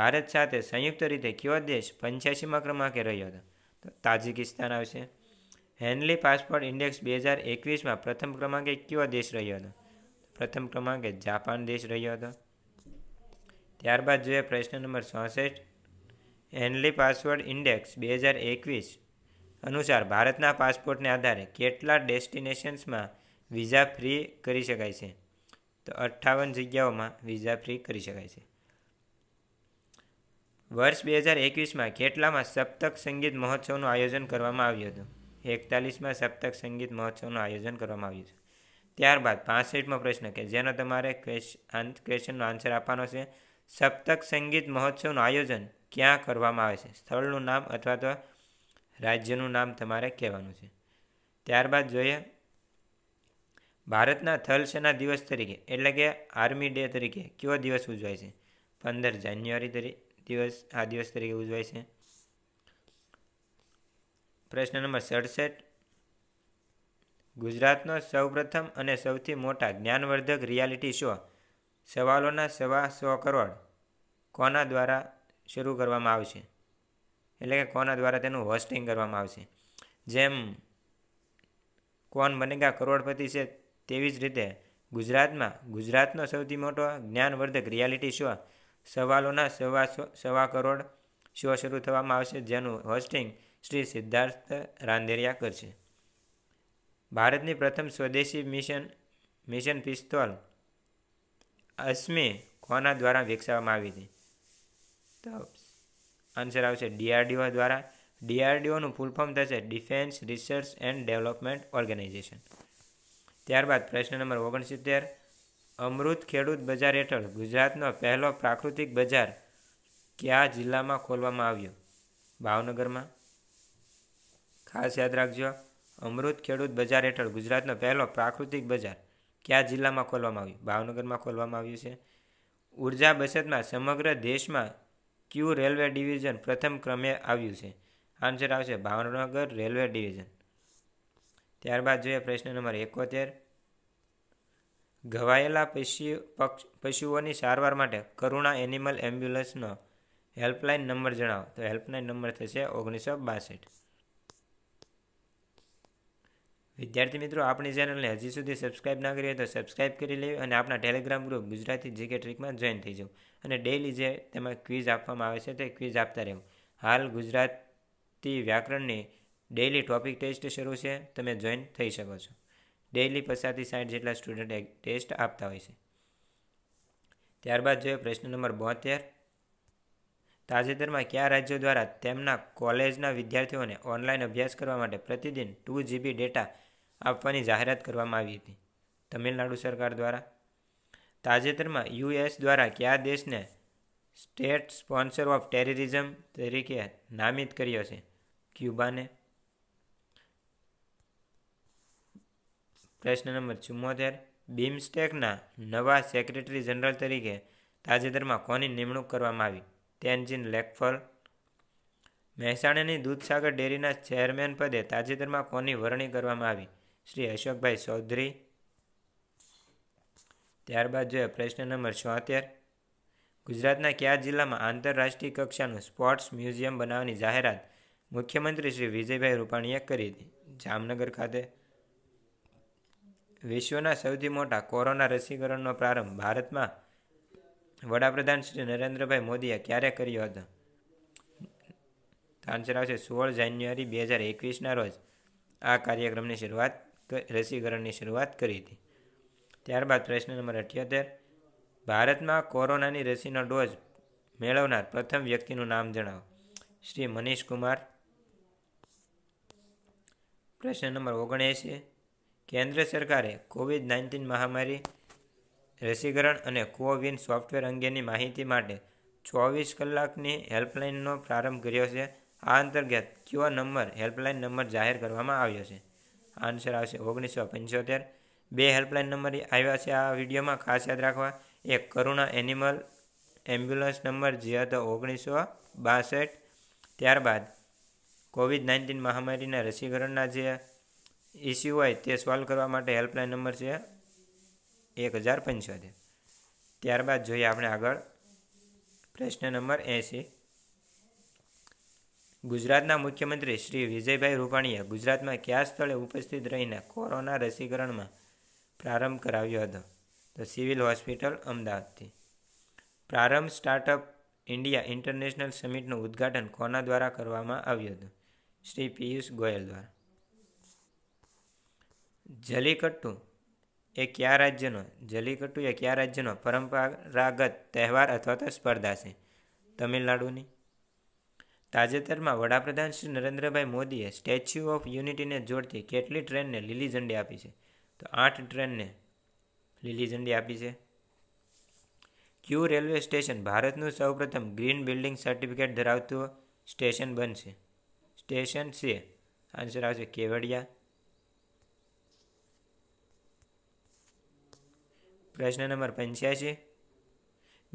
ભારત સાથે સંયુક્ત રીતે કયો દેશ પંચ્યાસીમાં ક્રમાંકે રહ્યો હતો તો તાજિકિસ્તાન આવશે હેન્ડલી પાસપોર્ટ ઇન્ડેક્સ બે હજાર એકવીસમાં પ્રથમ ક્રમાંકે કયો દેશ રહ્યો હતો પ્રથમ ક્રમાંકે જાપાન દેશ રહ્યો હતો ત્યારબાદ જોઈએ પ્રશ્ન નંબર ચોસઠ હેનલી પાસવર્ડ ઇન્ડેક્સ બે હજાર એકવીસ અનુસાર ભારતના પાસપોર્ટને આધારે કેટલા ડેસ્ટિનેશન્સમાં વિઝા ફ્રી કરી શકાય છે તો અઠ્ઠાવન જગ્યાઓમાં વિઝા ફ્રી કરી શકાય છે વર્ષ બે હજાર એકવીસમાં કેટલામાં સપ્તક સંગીત મહોત્સવનું આયોજન કરવામાં આવ્યું હતું એકતાલીસમાં સપ્તક સંગીત મહોત્સવનું આયોજન કરવામાં આવ્યું છે ત્યારબાદ પાસઠમો પ્રશ્ન કે જેનો તમારે ક્વેશ્ચનનો આન્સર આપવાનો છે સપ્તક સંગીત મહોત્સવનું આયોજન ક્યાં કરવામાં આવે છે સ્થળનું નામ અથવા તો રાજ્યનું નામ તમારે કહેવાનું છે ત્યારબાદ જોઈએ ભારતના થલ સેના દિવસ તરીકે એટલે કે આર્મી ડે તરીકે કયો દિવસ ઉજવાય છે પંદર જાન્યુઆરી તરીકે દિવસ આ દિવસ તરીકે ઉજવાય છે પ્રશ્ન નંબર સડસઠ ગુજરાતનો સૌપ્રથમ અને સૌથી મોટા જ્ઞાનવર્ધક રિયાલિટી શો સવાલોના સવા સો કરોડ કોના દ્વારા શરૂ કરવામાં આવશે એટલે કે કોના દ્વારા તેનું હોસ્ટિંગ કરવામાં આવશે જેમ કોણ બનેગા કરોડપતિ છે તેવી જ રીતે ગુજરાતમાં ગુજરાતનો સૌથી મોટો જ્ઞાનવર્ધક રિયાલિટી શો સવાલોના સવા સવા કરોડ શો શરૂ થવામાં આવશે જેનું હોસ્ટિંગ શ્રી સિદ્ધાર્થ રાંદેરિયા કરશે ભારતની પ્રથમ સ્વદેશી મિશન મિશન પિસ્તોલ અશ્મી કોના દ્વારા વિકસાવવામાં આવી હતી તો આન્સર આવશે ડીઆરડીઓ દ્વારા ડીઆરડીઓનું ફૂલ ફોર્મ થશે defence research and development organisation ત્યારબાદ પ્રશ્ન નંબર ઓગણસિત્તેર અમૃત ખેડૂત બજાર હેઠળ ગુજરાતનો પહેલો પ્રાકૃતિક બજાર કયા જિલ્લામાં ખોલવામાં આવ્યો ભાવનગરમાં ખાસ યાદ રાખજો અમૃત ખેડૂત બજાર હેઠળ ગુજરાતનો પહેલો પ્રાકૃતિક બજાર કયા જિલ્લામાં ખોલવામાં આવ્યું ભાવનગરમાં ખોલવામાં આવ્યું છે ઉર્જા બચતમાં સમગ્ર દેશમાં ક્યુ રેલવે ડિવિઝન પ્રથમ ક્રમે આવ્યું છે આન્સર આવશે ભાવનગર રેલવે ડિવિઝન ત્યારબાદ જોઈએ પ્રશ્ન નંબર એકોતેર ઘવાયેલા પશુ પશુઓની સારવાર માટે કરુણા એનિમલ એમ્બ્યુલન્સનો હેલ્પલાઇન નંબર જણાવો તો હેલ્પલાઇન નંબર થશે ઓગણીસો બાસઠ વિદ્યાર્થી મિત્રો આપણી ચેનલને હજી સુધી સબસ્ક્રાઇબ ના કરી હોય તો સબસ્ક્રાઇબ કરી લેવી અને આપણા ટેલિગ્રામ ગ્રુપ ગુજરાતી જીકે ટ્રીકમાં જોઈન થઈ જવું અને ડેઇલી જે તેમાં ક્વિઝ આપવામાં આવે છે તે ક્વિઝ આપતા રહેવું હાલ ગુજરાતી વ્યાકરણની ડેઇલી ટોપિક ટેસ્ટ શરૂ છે તમે જોઈન થઈ શકો છો ડેઇલી પચાસથી સાઠ જેટલા સ્ટુડન્ટ ટેસ્ટ આપતા હોય છે ત્યારબાદ જોઈએ પ્રશ્ન નંબર બોતેર તાજેતરમાં કયા રાજ્યો દ્વારા તેમના કોલેજના વિદ્યાર્થીઓને ઓનલાઈન અભ્યાસ કરવા માટે પ્રતિદિન ટુ જીબી ડેટા આપવાની જાહેરાત કરવામાં આવી હતી તમિલનાડુ સરકાર દ્વારા તાજેતરમાં યુએસ દ્વારા કયા દેશને સ્ટેટ સ્પોન્સર ઓફ ટેરરિઝમ તરીકે નામિત કર્યો છે ક્યુબાને પ્રશ્ન નંબર ચુમ્મોતેર બિમસ્ટેકના નવા સેક્રેટરી જનરલ તરીકે તાજેતરમાં કોની નિમણૂક કરવામાં આવી તેનજીન લેકફલ મહેસાણાની દૂધસાગર ડેરીના ચેરમેન પદે તાજેતરમાં કોની વરણી કરવામાં આવી શ્રી અશોકભાઈ ચૌધરી ત્યારબાદ જોઈએ પ્રશ્ન નંબર છોતેર ગુજરાતના કયા જિલ્લામાં આંતરરાષ્ટ્રીય કક્ષાનું સ્પોર્ટ્સ મ્યુઝિયમ બનાવવાની જાહેરાત મુખ્યમંત્રી શ્રી વિજયભાઈ રૂપાણીએ કરી હતી જામનગર ખાતે વિશ્વના સૌથી મોટા કોરોના રસીકરણનો પ્રારંભ ભારતમાં વડાપ્રધાન શ્રી નરેન્દ્રભાઈ મોદીએ ક્યારે કર્યો હતો આન્સર આવશે સોળ જાન્યુઆરી બે હજાર એકવીસના રોજ આ કાર્યક્રમની શરૂઆત રસીકરણની શરૂઆત કરી હતી ત્યારબાદ પ્રશ્ન નંબર અઠ્યોતેર ભારતમાં કોરોનાની રસીનો ડોઝ મેળવનાર પ્રથમ વ્યક્તિનું નામ જણાવો શ્રી મનીષ કુમાર પ્રશ્ન નંબર ઓગણએંસી કેન્દ્ર સરકારે કોવિડ નાઇન્ટીન મહામારી રસીકરણ અને કોવિન સોફ્ટવેર અંગેની માહિતી માટે ચોવીસ કલાકની હેલ્પલાઇનનો પ્રારંભ કર્યો છે આ અંતર્ગત કયો નંબર હેલ્પલાઇન નંબર જાહેર કરવામાં આવ્યો છે આન્સર આવશે ઓગણીસો પંચોતેર બે હેલ્પલાઇન નંબર આવ્યા છે આ વિડીયોમાં ખાસ યાદ રાખવા એક કરુણા એનિમલ એમ્બ્યુલન્સ નંબર જે હતો ઓગણીસો બાસઠ ત્યારબાદ કોવિડ નાઇન્ટીન મહામારીના રસીકરણના જે ઇસ્યુ હોય તે સોલ્વ કરવા માટે હેલ્પલાઇન નંબર છે એક હજાર પંચોતેર ત્યારબાદ જોઈએ આપણે આગળ પ્રશ્ન નંબર એસી ગુજરાતના મુખ્યમંત્રી શ્રી વિજયભાઈ રૂપાણીએ ગુજરાતમાં કયા સ્થળે ઉપસ્થિત રહીને કોરોના રસીકરણમાં પ્રારંભ કરાવ્યો હતો તો સિવિલ હોસ્પિટલ અમદાવાદથી પ્રારંભ સ્ટાર્ટઅપ ઇન્ડિયા ઇન્ટરનેશનલ સમિટનું ઉદ્ઘાટન કોના દ્વારા કરવામાં આવ્યું હતું શ્રી પિયુષ ગોયલ દ્વારા જલીકટ્ટુ એ કયા રાજ્યનો જલીકટ્ટુ એ કયા રાજ્યનો પરંપરાગત તહેવાર અથવા તો સ્પર્ધા છે તમિલનાડુની તાજેતરમાં વડાપ્રધાન શ્રી નરેન્દ્રભાઈ મોદીએ સ્ટેચ્યુ ઓફ યુનિટીને જોડતી કેટલી ટ્રેનને લીલી ઝંડી આપી છે તો આઠ ટ્રેનને લીલી ઝંડી આપી છે ક્યુ રેલવે સ્ટેશન ભારતનું સૌપ્રથમ ગ્રીન બિલ્ડિંગ સર્ટિફિકેટ ધરાવતું સ્ટેશન બનશે સ્ટેશન છે આન્સર આવશે કેવડિયા પ્રશ્ન નંબર પંચ્યાસી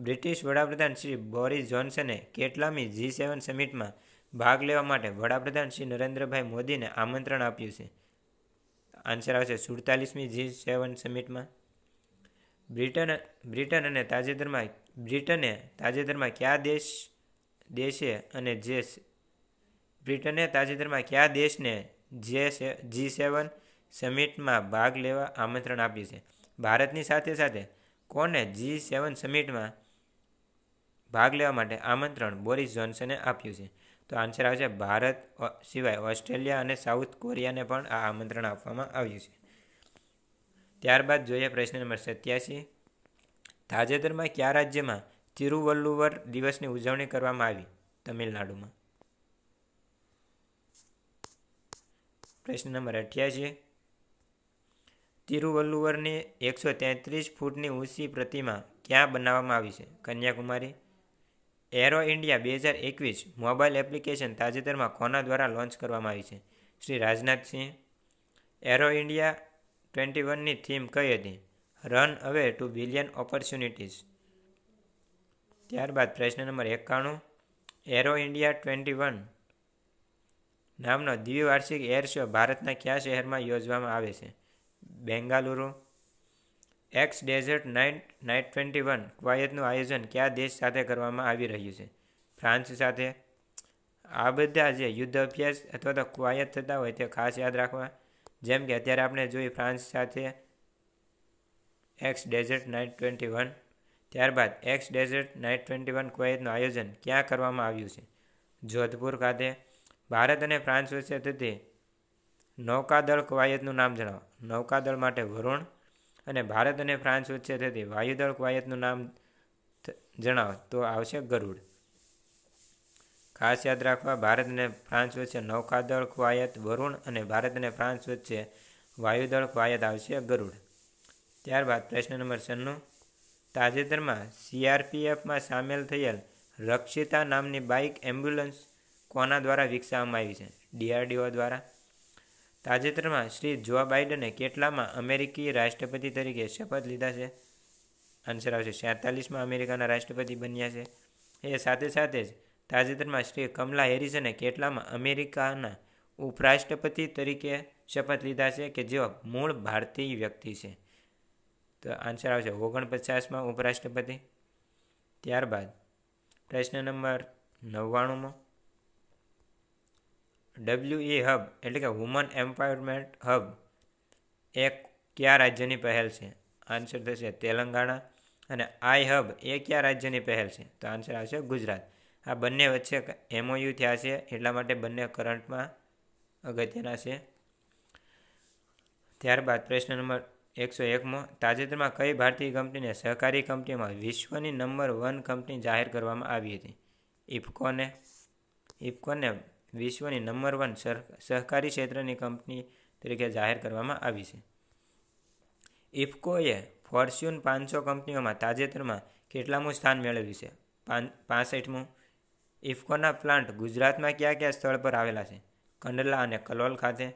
બ્રિટિશ વડાપ્રધાન શ્રી બોરિસ જોન્સને કેટલામી જી સેવન સમિટમાં ભાગ લેવા માટે વડાપ્રધાન શ્રી નરેન્દ્રભાઈ મોદીને આમંત્રણ આપ્યું છે આન્સર આવશે સુડતાલીસમી જી સેવન સમિટમાં બ્રિટન બ્રિટન અને તાજેતરમાં બ્રિટને તાજેતરમાં કયા દેશ દેશે અને જે બ્રિટને તાજેતરમાં કયા દેશને જે જી સેવન સમિટમાં ભાગ લેવા આમંત્રણ આપ્યું છે ભારતની સાથે સાથે કોને જી સેવન સમિટમાં ભાગ લેવા માટે આમંત્રણ બોરિસ જોન્સને આપ્યું છે તો આન્સર આવશે ભારત સિવાય ઓસ્ટ્રેલિયા અને સાઉથ કોરિયાને પણ આ આમંત્રણ આપવામાં આવ્યું છે ત્યારબાદ જોઈએ પ્રશ્ન નંબર સત્યાસી તાજેતરમાં કયા રાજ્યમાં તિરુવલ્લુવર દિવસની ઉજવણી કરવામાં આવી તમિલનાડુમાં પ્રશ્ન નંબર અઠ્યાસી તિરુવલ્લુવરની એકસો તેત્રીસ ફૂટની ઊંચી પ્રતિમા ક્યાં બનાવવામાં આવી છે કન્યાકુમારી એરો ઇન્ડિયા બે હજાર એકવીસ મોબાઈલ એપ્લિકેશન તાજેતરમાં કોના દ્વારા લોન્ચ કરવામાં આવી છે Shri Rajnath Singh aero India twenty વનની થીમ કઈ હતી રન અવે ટુ બિલિયન ઓપોર્ચ્યુનિટીઝ ત્યારબાદ પ્રશ્ન નંબર એકાણું એરો ઇન્ડિયા ટ્વેન્ટી વન નામનો દ્વિવાર્ષિક એર શો ભારતના કયા શહેરમાં યોજવામાં આવે છે Bengaluru X desert nine night twenty one ક્વાયતનું આયોજન કયા દેશ સાથે કરવામાં આવી રહ્યું છે ફ્રાન્સ સાથે આ બધા જે યુદ્ધ અભ્યાસ અથવા તો ક્વાયત થતા હોય તે ખાસ યાદ રાખવા જેમ કે અત્યારે આપણે જોઈ ફ્રાન્સ સાથે X desert night twenty one ત્યારબાદ X desert night twenty one ક્વાયતનું આયોજન ક્યાં કરવામાં આવ્યું છે જોધપુર ખાતે ભારત અને ફ્રાન્સ વચ્ચે થતી નૌકાદળ કવાયતનું નામ જણાવો નૌકાદળ માટે વરુણ અને ભારત અને ફ્રાન્સ વચ્ચે થતી વાયુદળ કવાયતનું નામ જણાવો તો આવશે ગરુડ ખાસ યાદ રાખવા ભારત અને ફ્રાન્સ વચ્ચે નૌકાદળ કવાયત વરુણ અને ભારત અને ફ્રાન્સ વચ્ચે વાયુદળ કવાયત આવશે ગરુડ ત્યારબાદ પ્રશ્ન નંબર છન્નું તાજેતરમાં સીઆરપીએફમાં સામેલ થયેલ રક્ષિતા નામની બાઇક એમ્બ્યુલન્સ કોના દ્વારા વિકસાવવામાં આવી છે ડીઆરડીઓ દ્વારા તાજેતરમાં શ્રી જોઆ બાઇડને કેટલામાં અમેરિકી રાષ્ટ્રપતિ તરીકે શપથ લીધા છે આન્સર આવશે છેતાલીસમાં અમેરિકાના રાષ્ટ્રપતિ બન્યા છે એ સાથે સાથે જ તાજેતરમાં શ્રી કમલા હેરિસને કેટલામાં અમેરિકાના ઉપરાષ્ટ્રપતિ તરીકે શપથ લીધા છે કે જેઓ મૂળ ભારતીય વ્યક્તિ છે તો આન્સર આવશે ઓગણપચાસમાં ઉપરાષ્ટ્રપતિ ત્યારબાદ પ્રશ્ન નંબર નવ્વાણુંમાં ડબલ્યુ એ હબ એટલે કે વુમન એમ્પાવરમેન્ટ હબ એ કયા રાજ્યની પહેલ છે આન્સર થશે તેલંગાણા અને આઈ હબ એ કયા રાજ્યની પહેલ છે તો આન્સર આવશે ગુજરાત આ બંને વચ્ચે એમઓયુ થયા છે એટલા માટે બંને કરંટમાં અગત્યના છે ત્યારબાદ પ્રશ્ન નંબર એકસો એકમાં તાજેતરમાં કઈ ભારતીય કંપનીને સહકારી કંપનીમાં વિશ્વની નંબર વન કંપની જાહેર કરવામાં આવી હતી ઇફકોને ઇફકોને વિશ્વની નંબર વન સહકારી ક્ષેત્રની કંપની તરીકે જાહેર કરવામાં આવી છે ઇફકોએ ફોર્ચ્યુન પાંચસો કંપનીઓમાં તાજેતરમાં કેટલામું સ્થાન મેળવ્યું છે પાસઠમું ઇફકોના પ્લાન્ટ ગુજરાતમાં કયા કયા સ્થળ પર આવેલા છે કંડલા અને કલોલ ખાતે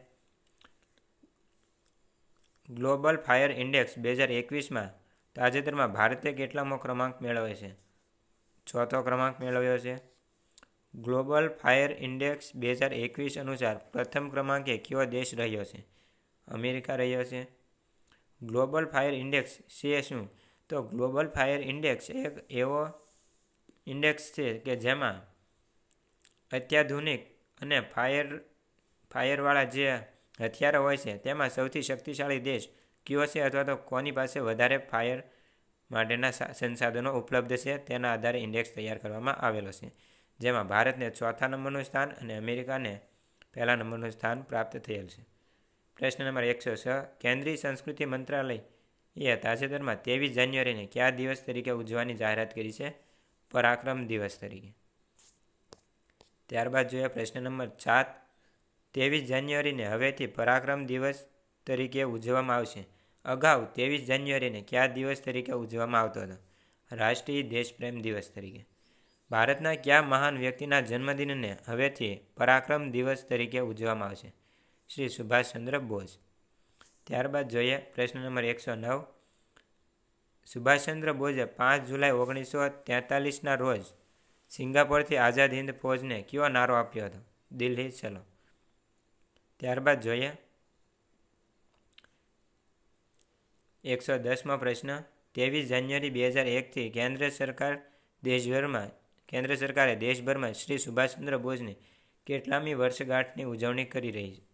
ગ્લોબલ ફાયર ઇન્ડેક્સ બે હજાર એકવીસમાં તાજેતરમાં ભારતે કેટલામો ક્રમાંક મેળવ્યો છે ચોથો ક્રમાંક મેળવ્યો છે ગ્લોબલ ફાયર ઇન્ડેક્સ બે હજાર એકવીસ અનુસાર પ્રથમ ક્રમાંકે કયો દેશ રહ્યો છે અમેરિકા રહ્યો છે ગ્લોબલ ફાયર ઇન્ડેક્સ છે શું તો ગ્લોબલ ફાયર ઇન્ડેક્સ એક એવો ઇન્ડેક્સ છે કે જેમાં અત્યાધુનિક અને ફાયર ફાયરવાળા જે હથિયારો હોય છે તેમાં સૌથી શક્તિશાળી દેશ કયો છે અથવા તો કોની પાસે વધારે ફાયર માટેના સંસાધનો ઉપલબ્ધ છે તેના આધારે ઇન્ડેક્સ તૈયાર કરવામાં આવેલો છે જેમાં ભારતને ચોથા નંબરનું સ્થાન અને અમેરિકાને પહેલા નંબરનું સ્થાન પ્રાપ્ત થયેલ છે પ્રશ્ન નંબર એકસો છ કેન્દ્રીય સંસ્કૃતિ મંત્રાલય એ તાજેતરમાં ત્રેવીસ જાન્યુઆરીને કયા દિવસ તરીકે ઉજવવાની જાહેરાત કરી છે પરાક્રમ દિવસ તરીકે ત્યારબાદ જોયા પ્રશ્ન નંબર સાત ત્રેવીસ જાન્યુઆરીને હવેથી પરાક્રમ દિવસ તરીકે ઉજવવામાં આવશે અગાઉ ત્રેવીસ જાન્યુઆરીને કયા દિવસ તરીકે ઉજવવામાં આવતો હતો રાષ્ટ્રીય દેશપ્રેમ દિવસ તરીકે ભારતના કયા મહાન વ્યક્તિના જન્મદિનને હવેથી પરાક્રમ દિવસ તરીકે ઉજવવામાં આવશે શ્રી સુભાષચંદ્ર બોઝ ત્યારબાદ જોઈએ પ્રશ્ન નંબર એકસો નવ સુભાષચંદ્ર બોઝે પાંચ જુલાઈ ઓગણીસો તેતાલીસના રોજ સિંગાપોરથી આઝાદ હિંદ ફોજને કયો નારો આપ્યો હતો દિલ્હી ચલો ત્યારબાદ જોઈએ એકસો દસમો પ્રશ્ન ત્રેવીસ જાન્યુઆરી બે હજાર એકથી કેન્દ્ર સરકાર દેશભરમાં કેન્દ્ર સરકારે દેશભરમાં શ્રી સુભાષચંદ્ર બોઝની કેટલામી વર્ષગાંઠની ઉજવણી કરી રહી છે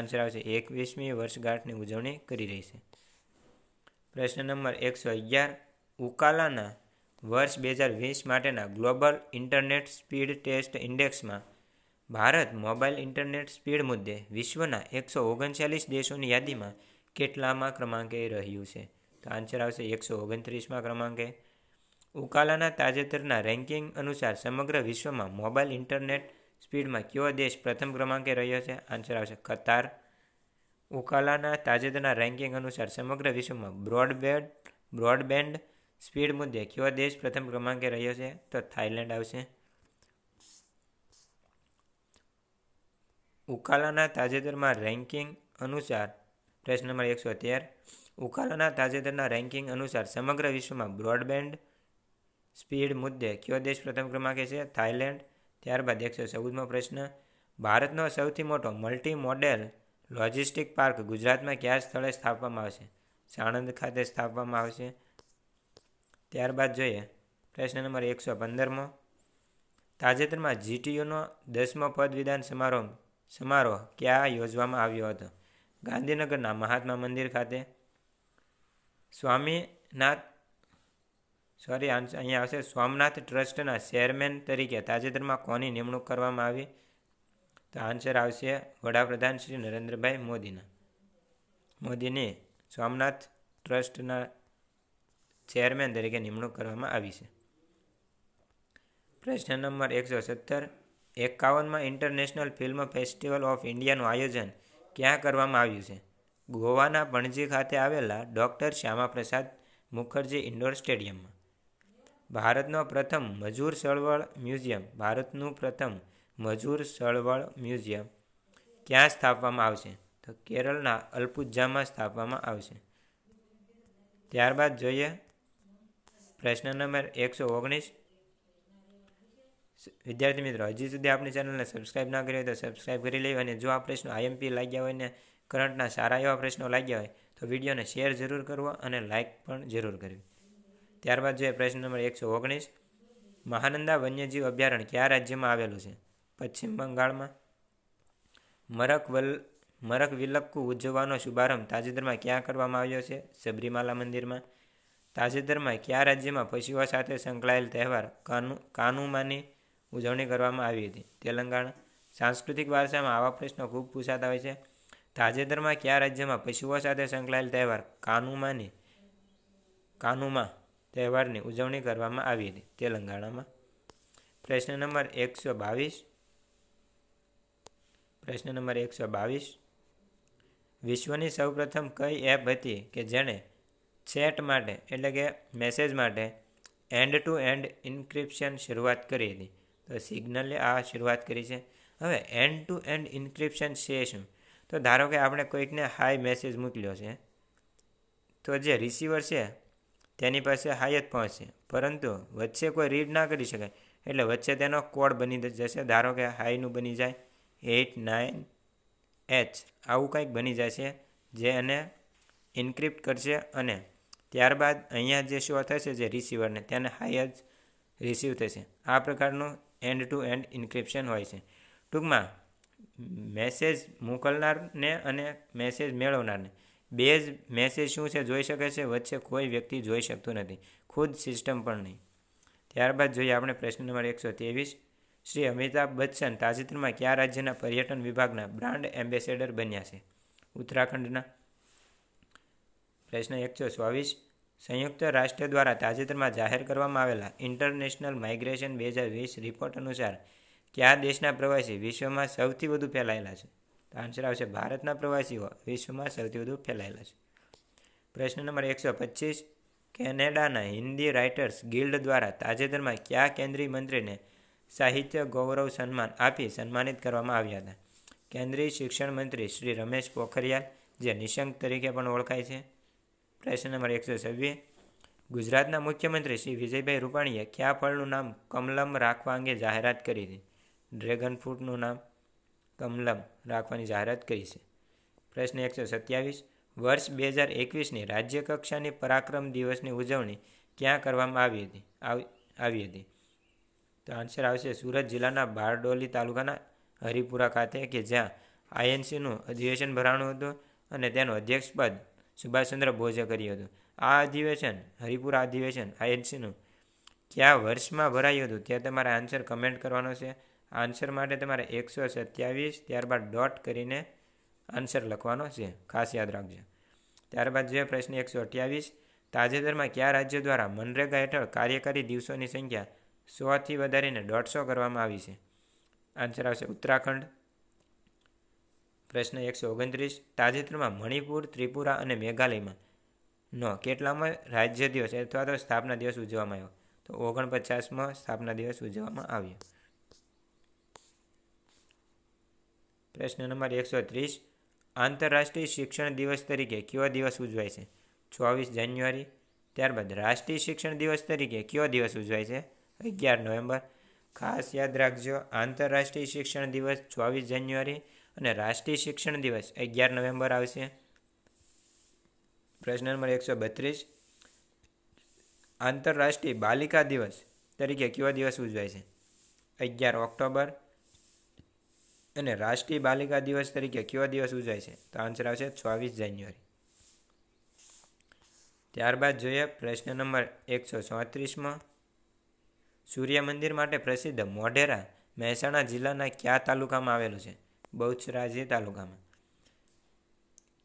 આન્સર આવશે એકવીસમી વર્ષગાંઠની ઉજવણી કરી રહી છે પ્રશ્ન નંબર એકસો અગિયાર ઉકાલાના વર્ષ બે હજાર વીસ માટેના ગ્લોબલ ઇન્ટરનેટ સ્પીડ ટેસ્ટ ઇન્ડેક્સમાં ભારત મોબાઈલ ઇન્ટરનેટ સ્પીડ મુદ્દે વિશ્વના એકસો ઓગણચાલીસ દેશોની યાદીમાં કેટલામાં ક્રમાંકે રહ્યું છે તો આન્સર આવશે એકસો ઓગણત્રીસમાં ક્રમાંકે ઉકાલાના તાજેતરના રેન્કિંગ અનુસાર સમગ્ર વિશ્વમાં મોબાઈલ ઇન્ટરનેટ સ્પીડમાં કયો દેશ પ્રથમ ક્રમાંકે રહ્યો છે આન્સર આવશે કતાર ઉકાલાના તાજેતરના રેન્કિંગ અનુસાર સમગ્ર વિશ્વમાં બ્રોડબેન્ડ બ્રોડબેન્ડ સ્પીડ મુદ્દે કયો દેશ પ્રથમ ક્રમાંકે રહ્યો છે તો થાઇલેન્ડ આવશે ઉકાલાના તાજેતરમાં રેન્કિંગ અનુસાર પ્રશ્ન નંબર એકસો તેર ઉકાલાના તાજેતરના રેન્કિંગ અનુસાર સમગ્ર વિશ્વમાં બ્રોડબેન્ડ સ્પીડ મુદ્દે કયો દેશ પ્રથમ ક્રમાંકે છે થાઇલેન્ડ ત્યારબાદ એકસો ચૌદમો પ્રશ્ન ભારતનો સૌથી મોટો મલ્ટી મોડેલ લોજિસ્ટિક પાર્ક ગુજરાતમાં કયા સ્થળે સ્થાપવામાં આવશે સાણંદ ખાતે સ્થાપવામાં આવશે ત્યારબાદ જોઈએ પ્રશ્ન નંબર એકસો પંદરમો તાજેતરમાં જીટીયુનો દસમો પદવિધાન સમારોહ સમારોહ ક્યાં યોજવામાં આવ્યો હતો ગાંધીનગરના મહાત્મા મંદિર ખાતે સ્વામીનાથ સોરી અહીંયા આવશે સોમનાથ ટ્રસ્ટના ચેરમેન તરીકે તાજેતરમાં કોની નિમણૂક કરવામાં આવી તો આન્સર આવશે વડાપ્રધાન શ્રી નરેન્દ્રભાઈ મોદીના મોદીની સોમનાથ ટ્રસ્ટના ચેરમેન તરીકે નિમણૂક કરવામાં આવી છે પ્રશ્ન નંબર એકસો સત્તર એકાવનમાં ઇન્ટરનેશનલ ફિલ્મ ફેસ્ટિવલ ઓફ ઇન્ડિયાનું આયોજન ક્યાં કરવામાં આવ્યું છે ગોવાના પણજી ખાતે આવેલા ડૉક્ટર શ્યામાપ્રસાદ મુખર્જી ઇન્ડોર સ્ટેડિયમમાં ભારતનો પ્રથમ મજૂર ચળવળ મ્યુઝિયમ ભારતનું પ્રથમ મજૂર ચળવળ મ્યુઝિયમ ક્યાં સ્થાપવામાં આવશે તો કેરળના અલ્પુજામાં સ્થાપવામાં આવશે ત્યારબાદ જોઈએ પ્રશ્ન નંબર એકસો ઓગણીસ વિદ્યાર્થી મિત્રો હજી સુધી આપણી ચેનલને સબસ્ક્રાઈબ ના કરી હોય તો સબસ્ક્રાઈબ કરી લેવી અને જો આ પ્રશ્નો આઈએમપી લાગ્યા હોય ને કરંટના સારા એવા પ્રશ્નો લાગ્યા હોય તો વિડીયોને શેર જરૂર કરવો અને લાઇક પણ જરૂર કરવી ત્યારબાદ જોઈએ પ્રશ્ન નંબર એકસો ઓગણીસ મહાનંદા વન્યજીવ અભયારણ્ય કયા રાજ્યમાં આવેલું છે પશ્ચિમ બંગાળમાં મરક વલ મરક વિલક્કુ ઉજવવાનો શુભારંભ તાજેતરમાં ક્યાં કરવામાં આવ્યો છે સબરીમાલા મંદિરમાં તાજેતરમાં કયા રાજ્યમાં પશુઓ સાથે સંકળાયેલ તહેવાર કાનુ કાનુમાની ઉજવણી કરવામાં આવી હતી તેલંગાણા સાંસ્કૃતિક વારસામાં આવા પ્રશ્નો ખૂબ પૂછાતા હોય છે તાજેતરમાં કયા રાજ્યમાં પશુઓ સાથે સંકળાયેલ તહેવાર કાનુમાની કાનુમા તહેવારની ઉજવણી કરવામાં આવી હતી તેલંગાણામાં પ્રશ્ન નંબર એકસો બાવીસ પ્રશ્ન નંબર એકસો બાવીસ વિશ્વની સૌપ્રથમ કઈ એપ હતી કે જેણે ચેટ માટે એટલે કે મેસેજ માટે એન્ડ ટુ એન્ડ ઇન્ક્રિપ્શન શરૂઆત કરી હતી તો સિગ્નલે આ શરૂઆત કરી છે હવે એન્ડ ટુ એન્ડ ઇન્ક્રિપ્શન છે શું તો ધારો કે આપણે કોઈકને હાઈ મેસેજ મોકલ્યો છે તો જે રિસીવર છે તેની પાસે હાયત પહોંચશે પરંતુ વચ્ચે કોઈ રીડ ના કરી શકાય એટલે વચ્ચે તેનો કોડ બની જશે ધારો કે હાઈનું બની જાય એટ નાઇન એચ આવું કંઈક બની જશે જે એને ઇન્ક્રિપ્ટ કરશે અને ત્યારબાદ અહીંયા જે શો થશે જે રિસીવરને તેને હાયર રિસીવ થશે આ પ્રકારનું એન્ડ ટુ એન્ડ ઇન્ક્રિપ્શન હોય છે ટૂંકમાં મેસેજ મોકલનારને અને મેસેજ મેળવનારને બે જ મેસેજ શું છે જોઈ શકે છે વચ્ચે કોઈ વ્યક્તિ જોઈ શકતું નથી ખુદ સિસ્ટમ પણ નહીં ત્યારબાદ જોઈએ આપણે પ્રશ્ન નંબર એકસો ત્રેવીસ શ્રી અમિતાભ બચ્ચન તાજેતરમાં કયા રાજ્યના પર્યટન વિભાગના બ્રાન્ડ એમ્બેસેડર બન્યા છે ઉત્તરાખંડના પ્રશ્ન એકસો ચોવીસ સંયુક્ત રાષ્ટ્ર દ્વારા તાજેતરમાં જાહેર કરવામાં આવેલા ઇન્ટરનેશનલ માઇગ્રેશન બે હજાર વીસ રિપોર્ટ અનુસાર કયા દેશના પ્રવાસી વિશ્વમાં સૌથી વધુ ફેલાયેલા છે તો આન્સર આવશે ભારતના પ્રવાસીઓ વિશ્વમાં સૌથી વધુ ફેલાયેલા છે પ્રશ્ન નંબર એકસો પચીસ કેનેડાના હિન્દી રાઇટર્સ ગિલ્ડ દ્વારા તાજેતરમાં કયા કેન્દ્રીય મંત્રીને સાહિત્ય ગૌરવ સન્માન આપી સન્માનિત કરવામાં આવ્યા હતા કેન્દ્રીય શિક્ષણ મંત્રી શ્રી રમેશ પોખરિયાલ જે નિશંક તરીકે પણ ઓળખાય છે પ્રશ્ન નંબર એકસો છવ્વીસ ગુજરાતના મુખ્યમંત્રી શ્રી વિજયભાઈ રૂપાણીએ કયા ફળનું નામ કમલમ રાખવા અંગે જાહેરાત કરી હતી ડ્રેગન ફ્રૂટનું નામ કમલમ રાખવાની જાહેરાત કરી છે પ્રશ્ન એકસો સત્યાવીસ વર્ષ બે હજાર એકવીસની રાજ્યકક્ષાની પરાક્રમ દિવસની ઉજવણી ક્યાં કરવામાં આવી હતી આવી હતી તો આન્સર આવશે સુરત જિલ્લાના બારડોલી તાલુકાના હરિપુરા ખાતે કે જ્યાં આઈએનસીનું અધિવેશન ભરાણું હતું અને તેનું અધ્યક્ષપદ સુભાષચંદ્ર બોઝે કર્યું હતું આ અધિવેશન હરિપુરા અધિવેશન આઈએનસીનું ક્યાં વર્ષમાં ભરાયું હતું તે તમારે આન્સર કમેન્ટ કરવાનો છે આન્સર માટે તમારે એકસો સત્યાવીસ ત્યારબાદ ડોટ કરીને આન્સર લખવાનો છે ખાસ યાદ રાખજો ત્યારબાદ જે પ્રશ્ન એકસો અઠ્યાવીસ તાજેતરમાં કયા રાજ્ય દ્વારા મનરેગા હેઠળ કાર્યકારી દિવસોની સંખ્યા સોથી વધારીને દોઢસો કરવામાં આવી છે આન્સર આવશે ઉત્તરાખંડ પ્રશ્ન એકસો ઓગણત્રીસ તાજેતરમાં મણિપુર ત્રિપુરા અને મેઘાલયમાં નો કેટલામાં રાજ્ય દિવસ અથવા તો સ્થાપના દિવસ ઉજવવામાં આવ્યો તો ઓગણપચાસમાં સ્થાપના દિવસ ઉજવવામાં આવ્યો પ્રશ્ન નંબર એકસો ત્રીસ આંતરરાષ્ટ્રીય શિક્ષણ દિવસ તરીકે કયો દિવસ ઉજવાય છે ચોવીસ જાન્યુઆરી ત્યારબાદ રાષ્ટ્રીય શિક્ષણ દિવસ તરીકે કયો દિવસ ઉજવાય છે અગિયાર નવેમ્બર ખાસ યાદ રાખજો આંતરરાષ્ટ્રીય શિક્ષણ દિવસ ચોવીસ જાન્યુઆરી અને રાષ્ટ્રીય શિક્ષણ દિવસ અગિયાર નવેમ્બર આવશે પ્રશ્ન નંબર એકસો બત્રીસ આંતરરાષ્ટ્રીય બાલિકા દિવસ તરીકે કયો દિવસ ઉજવાય છે અગિયાર ઓક્ટોબર અને રાષ્ટ્રીય બાલિકા દિવસ તરીકે કયો દિવસ ઉજવાય છે તો આન્સર આવશે છવ્વીસ જાન્યુઆરી ત્યારબાદ જોઈએ પ્રશ્ન નંબર એકસો ચોત્રીસમાં સૂર્ય મંદિર માટે પ્રસિદ્ધ મોઢેરા મહેસાણા જિલ્લાના કયા તાલુકામાં આવેલું છે બહુચરાજી તાલુકામાં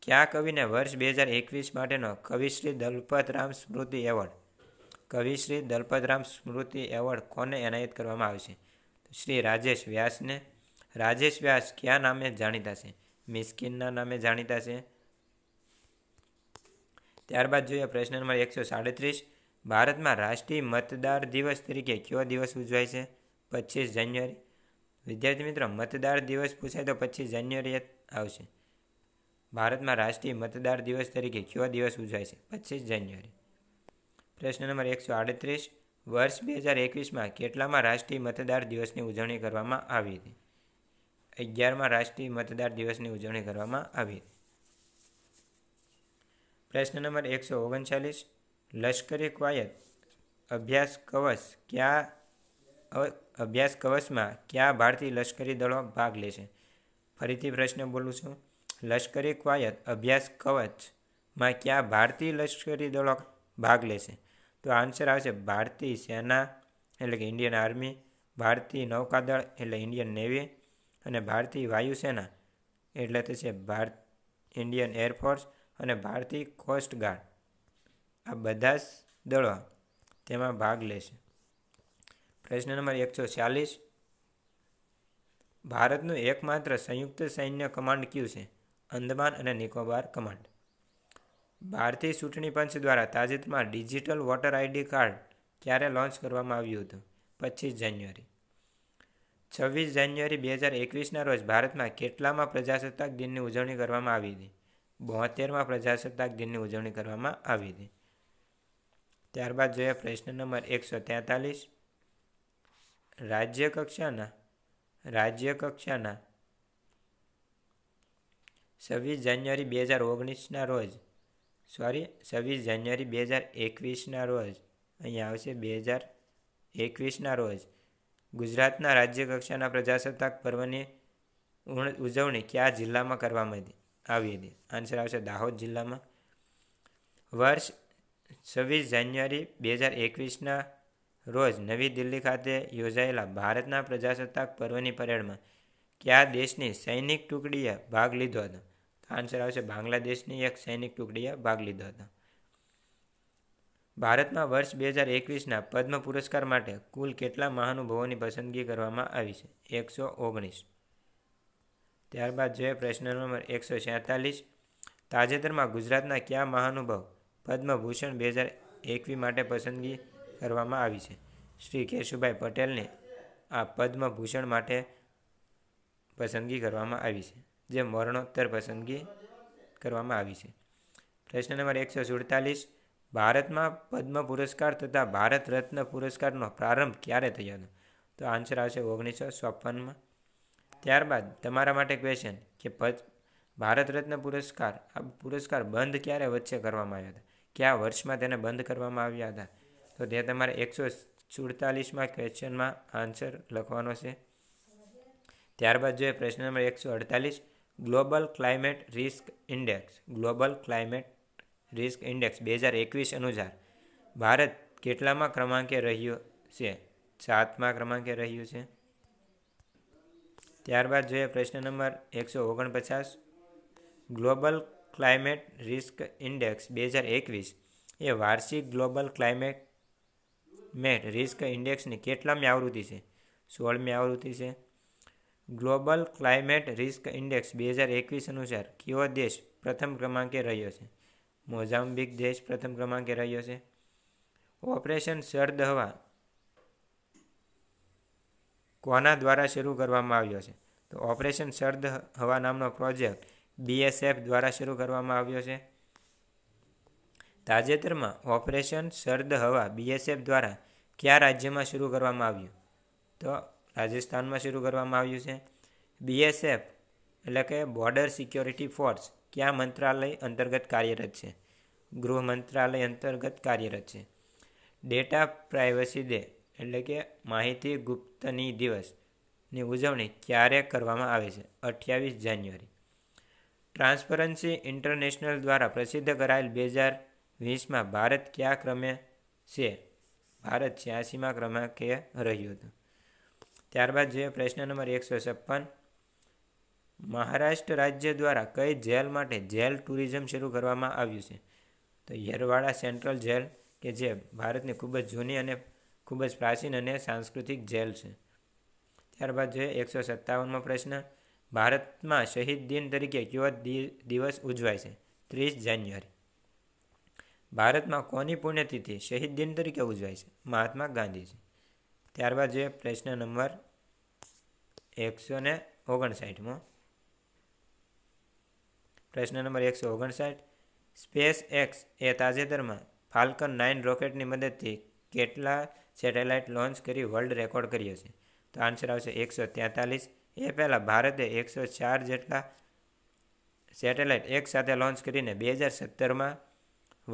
કયા કવિને વર્ષ બે હજાર એકવીસ માટેનો કવિશ્રી દલપતરામ સ્મૃતિ એવોર્ડ કવિશ્રી દલપતરામ સ્મૃતિ એવોર્ડ કોને એનાયત કરવામાં આવશે શ્રી રાજેશ વ્યાસને રાજેશ વ્યાસ ક્યાં નામે જાણીતા છે મિસ્કિનના નામે જાણીતા છે ત્યારબાદ જોઈએ પ્રશ્ન નંબર એકસો સાડત્રીસ ભારતમાં રાષ્ટ્રીય મતદાર દિવસ તરીકે કયો દિવસ ઉજવાય છે પચીસ જાન્યુઆરી વિદ્યાર્થી મિત્રો મતદાર દિવસ પૂછાય તો પચીસ જાન્યુઆરી આવશે ભારતમાં રાષ્ટ્રીય મતદાર દિવસ તરીકે કયો દિવસ ઉજવાય છે પચીસ જાન્યુઆરી પ્રશ્ન નંબર એકસો આડત્રીસ વર્ષ બે હજાર એકવીસમાં કેટલામાં રાષ્ટ્રીય મતદાર દિવસની ઉજવણી કરવામાં આવી હતી અગિયારમાં રાષ્ટ્રીય મતદાર દિવસની ઉજવણી કરવામાં આવી પ્રશ્ન નંબર એકસો ઓગણચાલીસ લશ્કરી કવાયત અભ્યાસ કવચ ક્યાં અભ્યાસ કવચમાં કયા ભારતીય લશ્કરી દળો ભાગ લે છે ફરીથી પ્રશ્ન બોલું છું લશ્કરી કવાયત અભ્યાસ કવચમાં કયા ભારતીય લશ્કરી દળો ભાગ લે છે તો આન્સર આવશે ભારતીય સેના એટલે કે ઇન્ડિયન આર્મી ભારતીય નૌકાદળ એટલે ઇન્ડિયન નેવી અને ભારતીય વાયુસેના એટલે તે છે ભારત ઇન્ડિયન એરફોર્સ અને ભારતીય કોસ્ટગાર્ડ આ બધા જ દળો તેમાં ભાગ લેશે પ્રશ્ન નંબર એકસો ચાલીસ ભારતનું એકમાત્ર સંયુક્ત સૈન્ય કમાન્ડ કયું છે અંદમાન અને નિકોબાર કમાન્ડ ભારતીય ચૂંટણી પંચ દ્વારા તાજેતરમાં ડિજિટલ વોટર આઈડી કાર્ડ ક્યારે લોન્ચ કરવામાં આવ્યું હતું પચીસ જાન્યુઆરી છવ્વીસ જાન્યુઆરી બે હજાર એકવીસના રોજ ભારતમાં કેટલામાં પ્રજાસત્તાક દિનની ઉજવણી કરવામાં આવી હતી બોતેરમાં પ્રજાસત્તાક દિનની ઉજવણી કરવામાં આવી હતી ત્યારબાદ જોઈએ પ્રશ્ન નંબર એકસો તેતાલીસ રાજ્યકક્ષાના રાજ્યકક્ષાના છવ્વીસ જાન્યુઆરી બે હજાર ઓગણીસના રોજ સોરી છવ્વીસ જાન્યુઆરી બે હજાર એકવીસના રોજ અહીંયા આવશે બે હજાર એકવીસના રોજ ગુજરાતના રાજ્ય કક્ષાના પ્રજાસત્તાક પર્વની ઉજવણી કયા જિલ્લામાં કરવામાં આવી હતી આન્સર આવશે દાહોદ જિલ્લામાં વર્ષ છવ્વીસ જાન્યુઆરી બે હજાર એકવીસના રોજ નવી દિલ્હી ખાતે યોજાયેલા ભારતના પ્રજાસત્તાક પર્વની પરેડમાં કયા દેશની સૈનિક ટુકડીએ ભાગ લીધો હતો આન્સર આવશે બાંગ્લાદેશની એક સૈનિક ટુકડીએ ભાગ લીધો હતો ભારતમાં વર્ષ બે હજાર એકવીસના પદ્મ પુરસ્કાર માટે કુલ કેટલા મહાનુભાવોની પસંદગી કરવામાં આવી છે એકસો ઓગણીસ ત્યારબાદ જોઈએ પ્રશ્ન નંબર એકસો છેતાલીસ તાજેતરમાં ગુજરાતના કયા મહાનુભાવ પદ્મભૂષણ બે હજાર એકવીસ માટે પસંદગી કરવામાં આવી છે શ્રી કેશુભાઈ પટેલને આ પદ્મભૂષણ માટે પસંદગી કરવામાં આવી છે જે મરણોત્તર પસંદગી કરવામાં આવી છે પ્રશ્ન નંબર એકસો સુડતાલીસ ભારતમાં પદ્મ પુરસ્કાર તથા ભારત રત્ન પુરસ્કારનો પ્રારંભ ક્યારે થયો હતો તો આન્સર આવશે ઓગણીસો ચોપનમાં ત્યારબાદ તમારા માટે ક્વેશ્ચન કે પદ ભારત રત્ન પુરસ્કાર આ પુરસ્કાર બંધ ક્યારે વચ્ચે કરવામાં આવ્યા હતા કયા વર્ષમાં તેને બંધ કરવામાં આવ્યા હતા તો તે તમારે એકસો સુડતાલીસમાં ક્વેશ્ચનમાં આન્સર લખવાનો છે ત્યારબાદ જોઈએ પ્રશ્ન નંબર એકસો અડતાલીસ global climate risk index global climate risk index બે હજાર એકવીસ અનુસાર ભારત કેટલામાં ક્રમાંકે રહ્યો છે સાતમા ક્રમાંકે રહ્યું છે ત્યારબાદ જોઈએ પ્રશ્ન નંબર એકસો ઓગણપચાસ ગ્લોબલ ક્લાઇમેટ રિસ્ક ઇન્ડેક્સ બે હજાર એકવીસ એ વાર્ષિક ગ્લોબલ ક્લાઇમેટ મેટ રિસ્ક ઇન્ડેક્સની કેટલામી આવૃત્તિ છે સોળમી આવૃત્તિ છે ગ્લોબલ ક્લાઇમેટ રિસ્ક ઇન્ડેક્સ બે હજાર એકવીસ અનુસાર કયો દેશ પ્રથમ ક્રમાંકે રહ્યો છે મોઝામ્બિક દેશ પ્રથમ ક્રમાંકે રહ્યો છે ઓપરેશન સરદહવા કોના દ્વારા શરૂ કરવામાં આવ્યો છે તો ઓપરેશન સરદ હવા નામનો પ્રોજેક્ટ બીએસએફ દ્વારા શરૂ કરવામાં આવ્યો છે તાજેતરમાં ઓપરેશન સરદ હવા બીએસએફ દ્વારા કયા રાજ્યમાં શરૂ કરવામાં આવ્યું તો રાજસ્થાનમાં શરૂ કરવામાં આવ્યું છે બીએસએફ એટલે કે બોર્ડર સિક્યોરિટી ફોર્સ કયા મંત્રાલય અંતર્ગત કાર્યરત છે ગૃહ મંત્રાલય અંતર્ગત કાર્યરત છે ડેટા પ્રાઇવસી ડે એટલે કે માહિતી ગુપ્તની દિવસની ઉજવણી ક્યારે કરવામાં આવે છે અઠ્યાવીસ જાન્યુઆરી ટ્રાન્સપરન્સી ઇન્ટરનેશનલ દ્વારા પ્રસિદ્ધ કરાયેલ બે હજાર વીસમાં ભારત કયા ક્રમે છે ભારત છ્યાસીમાં ક્રમાંકે રહ્યું હતું ત્યારબાદ જોઈએ પ્રશ્ન નંબર એકસો છપ્પન મહારાષ્ટ્ર રાજ્ય દ્વારા કઈ જેલ માટે જેલ ટુરિઝમ શરૂ કરવામાં આવ્યું છે તો યરવાડા સેન્ટ્રલ જેલ કે જે ભારતની ખૂબ જ જૂની અને ખૂબ જ પ્રાચીન અને સાંસ્કૃતિક જેલ છે ત્યારબાદ જોઈએ એકસો સત્તાવનમો પ્રશ્ન ભારતમાં શહીદ દિન તરીકે કયો દિવસ ઉજવાય છે ત્રીસ જાન્યુઆરી ભારતમાં કોની પુણ્યતિથિ શહીદ દિન તરીકે ઉજવાય છે મહાત્મા ગાંધીજી ત્યારબાદ જોઈએ પ્રશ્ન નંબર એકસો ને ઓગણસાઠમાં પ્રશ્ન નંબર એકસો ઓગણસાઠ સ્પેસ એક્સ એ તાજેતરમાં ફાલ્કન નાઇન રોકેટની મદદથી કેટલા સેટેલાઇટ લોન્ચ કરી વર્લ્ડ રેકોર્ડ કર્યો છે તો આન્સર આવશે એકસો તેતાલીસ એ પહેલાં ભારતે એકસો ચાર જેટલા સેટેલાઇટ એક સાથે લોન્ચ કરીને બે હજાર સત્તરમાં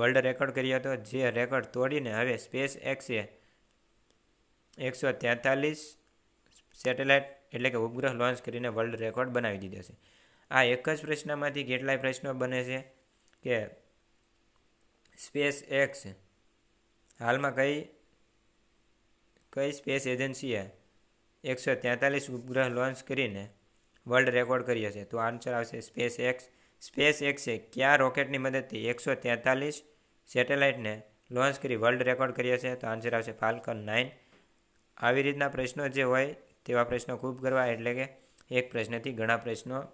વર્લ્ડ રેકોર્ડ કર્યો હતો જે રેકોર્ડ તોડીને હવે સ્પેસ એક્સે એકસો તેતાલીસ સેટેલાઇટ એટલે કે ઉપગ્રહ લોન્ચ કરીને વર્લ્ડ રેકોર્ડ બનાવી દીધો છે આ એક જ પ્રશ્નમાંથી કેટલાય પ્રશ્નો બને છે કે સ્પેસ એક્સ હાલમાં કઈ કઈ સ્પેસ એજન્સીએ એકસો તેતાલીસ ઉપગ્રહ લોન્ચ કરીને વર્લ્ડ રેકોર્ડ કર્યો છે તો આન્સર આવશે સ્પેસ એક્સ સ્પેસ એક્સે કયા રોકેટની મદદથી એકસો તેતાલીસ સેટેલાઇટને લોન્ચ કરી વર્લ્ડ રેકોર્ડ કર્યો છે તો આન્સર આવશે ફાલ્કન નાઇન આવી રીતના પ્રશ્નો જે હોય તેવા પ્રશ્નો ખૂબ કરવા એટલે કે એક પ્રશ્નથી ઘણા પ્રશ્નો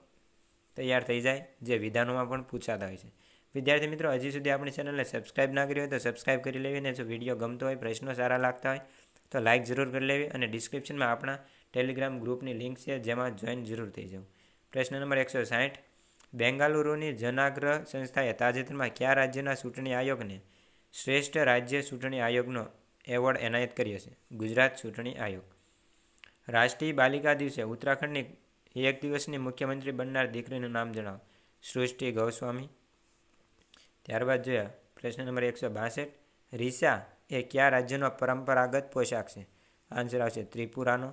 તૈયાર થઈ જાય જે વિધાનોમાં પણ પૂછાતા હોય છે વિદ્યાર્થી મિત્રો હજી સુધી આપણી ચેનલને સબસ્ક્રાઇબ ના કરી હોય તો સબસ્ક્રાઇબ કરી લેવી અને જો વિડીયો ગમતો હોય પ્રશ્નો સારા લાગતા હોય તો લાઇક જરૂર કરી લેવી અને ડિસ્ક્રિપ્શનમાં આપણા ટેલિગ્રામ ગ્રુપની લિંક છે જેમાં જોઈન જરૂર થઈ જવું પ્રશ્ન નંબર એકસો સાહીઠ બેંગાલુરુની જનાગ્રહ સંસ્થાએ તાજેતરમાં કયા રાજ્યના ચૂંટણી આયોગને શ્રેષ્ઠ રાજ્ય ચૂંટણી આયોગનો એવોર્ડ એનાયત કર્યો છે ગુજરાત ચૂંટણી આયોગ રાષ્ટ્રીય બાલિકા દિવસે ઉત્તરાખંડની એક દિવસની મુખ્યમંત્રી બનનાર દીકરીનું નામ જણાવો સૃષ્ટિ ગૌસ્વામી ત્યારબાદ જોયા પ્રશ્ન નંબર એકસો બાસઠ રીસા એ કયા રાજ્યનો પરંપરાગત પોશાક છે આન્સર આવશે ત્રિપુરાનો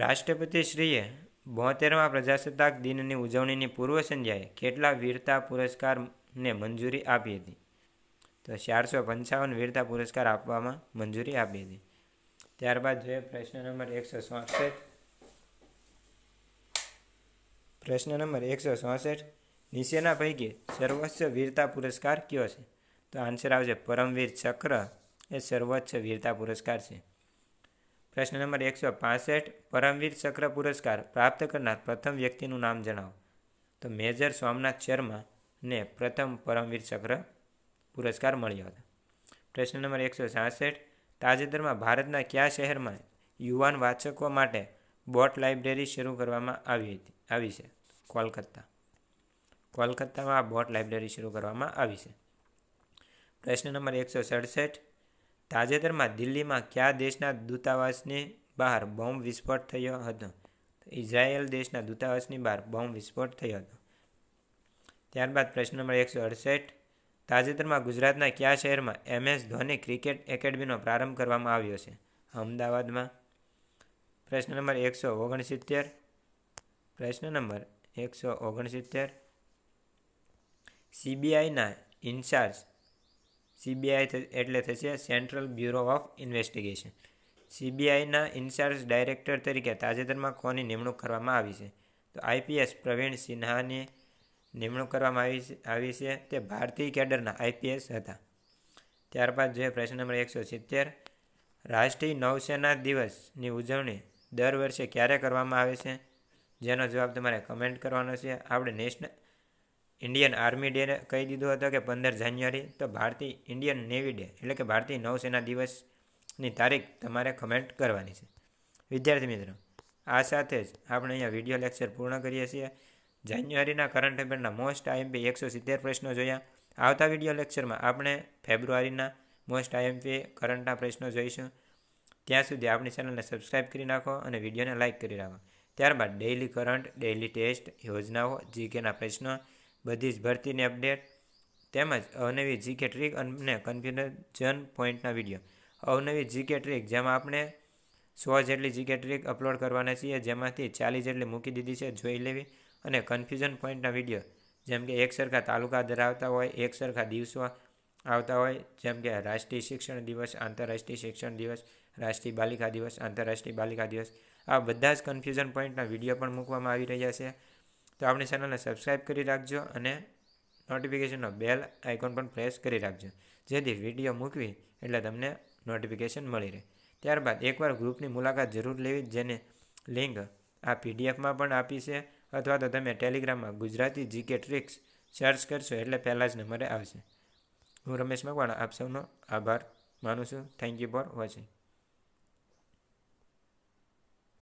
રાષ્ટ્રપતિ શ્રીએ બોતેરમા પ્રજાસત્તાક દિનની ઉજવણીની પૂર્વ સંધ્યાએ કેટલા વીરતા પુરસ્કારને મંજૂરી આપી હતી તો ચારસો પંચાવન વીરતા પુરસ્કાર આપવામાં મંજૂરી આપી હતી ત્યારબાદ જોઈએ પ્રશ્ન નંબર એકસો સાસઠ પ્રશ્ન નંબર એકસો ચોસઠ નીચેના પૈકી સર્વોચ્ચ વીરતા પુરસ્કાર કયો છે તો આન્સર આવશે પરમવીર ચક્ર એ સર્વોચ્ચ વીરતા પુરસ્કાર છે પ્રશ્ન નંબર એકસો પાસઠ પરમવીર ચક્ર પુરસ્કાર પ્રાપ્ત કરનાર પ્રથમ વ્યક્તિનું નામ જણાવો તો મેજર સોમનાથ શર્માને પ્રથમ પરમવીર ચક્ર પુરસ્કાર મળ્યો હતો પ્રશ્ન નંબર એકસો છાસઠ તાજેતરમાં ભારતના કયા શહેરમાં યુવાન વાચકો માટે બોટ લાઇબ્રેરી શરૂ કરવામાં આવી હતી આવી છે કોલકત્તા કોલકત્તામાં આ બોટ લાઇબ્રેરી શરૂ કરવામાં આવી છે પ્રશ્ન નંબર એકસો સડસઠ તાજેતરમાં દિલ્હીમાં કયા દેશના દૂતાવાસની બહાર બોમ્બ વિસ્ફોટ થયો હતો ઇઝરાયેલ દેશના દૂતાવાસની બહાર બોમ્બ વિસ્ફોટ થયો હતો ત્યારબાદ પ્રશ્ન નંબર એકસો અડસઠ તાજેતરમાં ગુજરાતના કયા શહેરમાં એમએસ ધોની ક્રિકેટ એકેડમીનો પ્રારંભ કરવામાં આવ્યો છે અમદાવાદમાં પ્રશ્ન નંબર એકસો ઓગણસિત્તેર પ્રશ્ન નંબર એકસો ઓગણસિત્તેર સીબીઆઈના ઇન્ચાર્જ સીબીઆઈ એટલે થશે સેન્ટ્રલ બ્યુરો ઓફ ઇન્વેસ્ટિગેશન સીબીઆઈના ઇન્ચાર્જ ડાયરેક્ટર તરીકે તાજેતરમાં કોની નિમણૂક કરવામાં આવી છે તો આઈપીએસ પ્રવીણ સિન્હાની નિમણૂક કરવામાં આવી આવી છે તે ભારતીય કેડરના આઈપીએસ હતા ત્યારબાદ જોઈએ પ્રશ્ન નંબર એકસો સિત્તેર રાષ્ટ્રીય નૌસેના દિવસની ઉજવણી દર વર્ષે ક્યારે કરવામાં આવે છે જેનો જવાબ તમારે કમેન્ટ કરવાનો છે આપણે નેશનલ ઇન્ડિયન આર્મી ડે કહી દીધો હતો કે પંદર જાન્યુઆરી તો ભારતીય ઇન્ડિયન નેવી ડે એટલે કે ભારતીય નૌસેના દિવસની તારીખ તમારે કમેન્ટ કરવાની છે વિદ્યાર્થી મિત્રો આ સાથે જ આપણે અહીંયા વિડીયો લેક્ચર પૂર્ણ કરીએ છીએ જાન્યુઆરીના કરંટ અફેરના મોસ્ટ આઈએમપી એકસો સિત્તેર પ્રશ્નો જોયા આવતા વિડીયો લેક્ચરમાં આપણે ફેબ્રુઆરીના મોસ્ટ આઈએમપી કરંટના પ્રશ્નો જોઈશું ત્યાં સુધી આપણી ચેનલને સબસ્ક્રાઈબ કરી નાખો અને વિડીયોને લાઇક કરી નાખો ત્યારબાદ ડેઇલી કરંટ ડેઇલી ટેસ્ટ યોજનાઓ જીકેના પ્રશ્નો બધી જ ભરતીની અપડેટ તેમજ અવનવી જીકે ટ્રીક અને કન્ફ્યુઝન પોઈન્ટના વિડીયો અવનવી જીકે ટ્રીક જેમાં આપણે સો જેટલી જીકે ટ્રીક અપલોડ કરવાના છીએ જેમાંથી ચાલીસ જેટલી મૂકી દીધી છે જોઈ લેવી અને કન્ફ્યુઝન પોઈન્ટના વિડીયો જેમ કે એક સરખા તાલુકા ધરાવતા હોય એક સરખા દિવસો આવતા હોય જેમ કે રાષ્ટ્રીય શિક્ષણ દિવસ આંતરરાષ્ટ્રીય શિક્ષણ દિવસ રાષ્ટ્રીય બાલિકા દિવસ આંતરરાષ્ટ્રીય બાલિકા દિવસ આ બધા જ કન્ફ્યુઝન પોઈન્ટના વિડીયો પણ મૂકવામાં આવી રહ્યા છે તો આપણી ચેનલને સબસ્ક્રાઈબ કરી રાખજો અને નોટિફિકેશનનો બેલ આઇકોન પણ પ્રેસ કરી રાખજો જેથી વિડીયો મૂકવી એટલે તમને નોટિફિકેશન મળી રહે ત્યારબાદ એકવાર ગ્રુપની મુલાકાત જરૂર લેવી જેને લિંક આ પીડીએફમાં પણ આપી છે અથવા તો તમે ટેલિગ્રામમાં ગુજરાતી જીકે ટ્રિક્સ સર્ચ કરશો એટલે પહેલાં જ નંબરે આવશે હું રમેશ મકવાણા આપ સૌનો આભાર માનું છું થેન્ક યુ ફોર વોચિંગ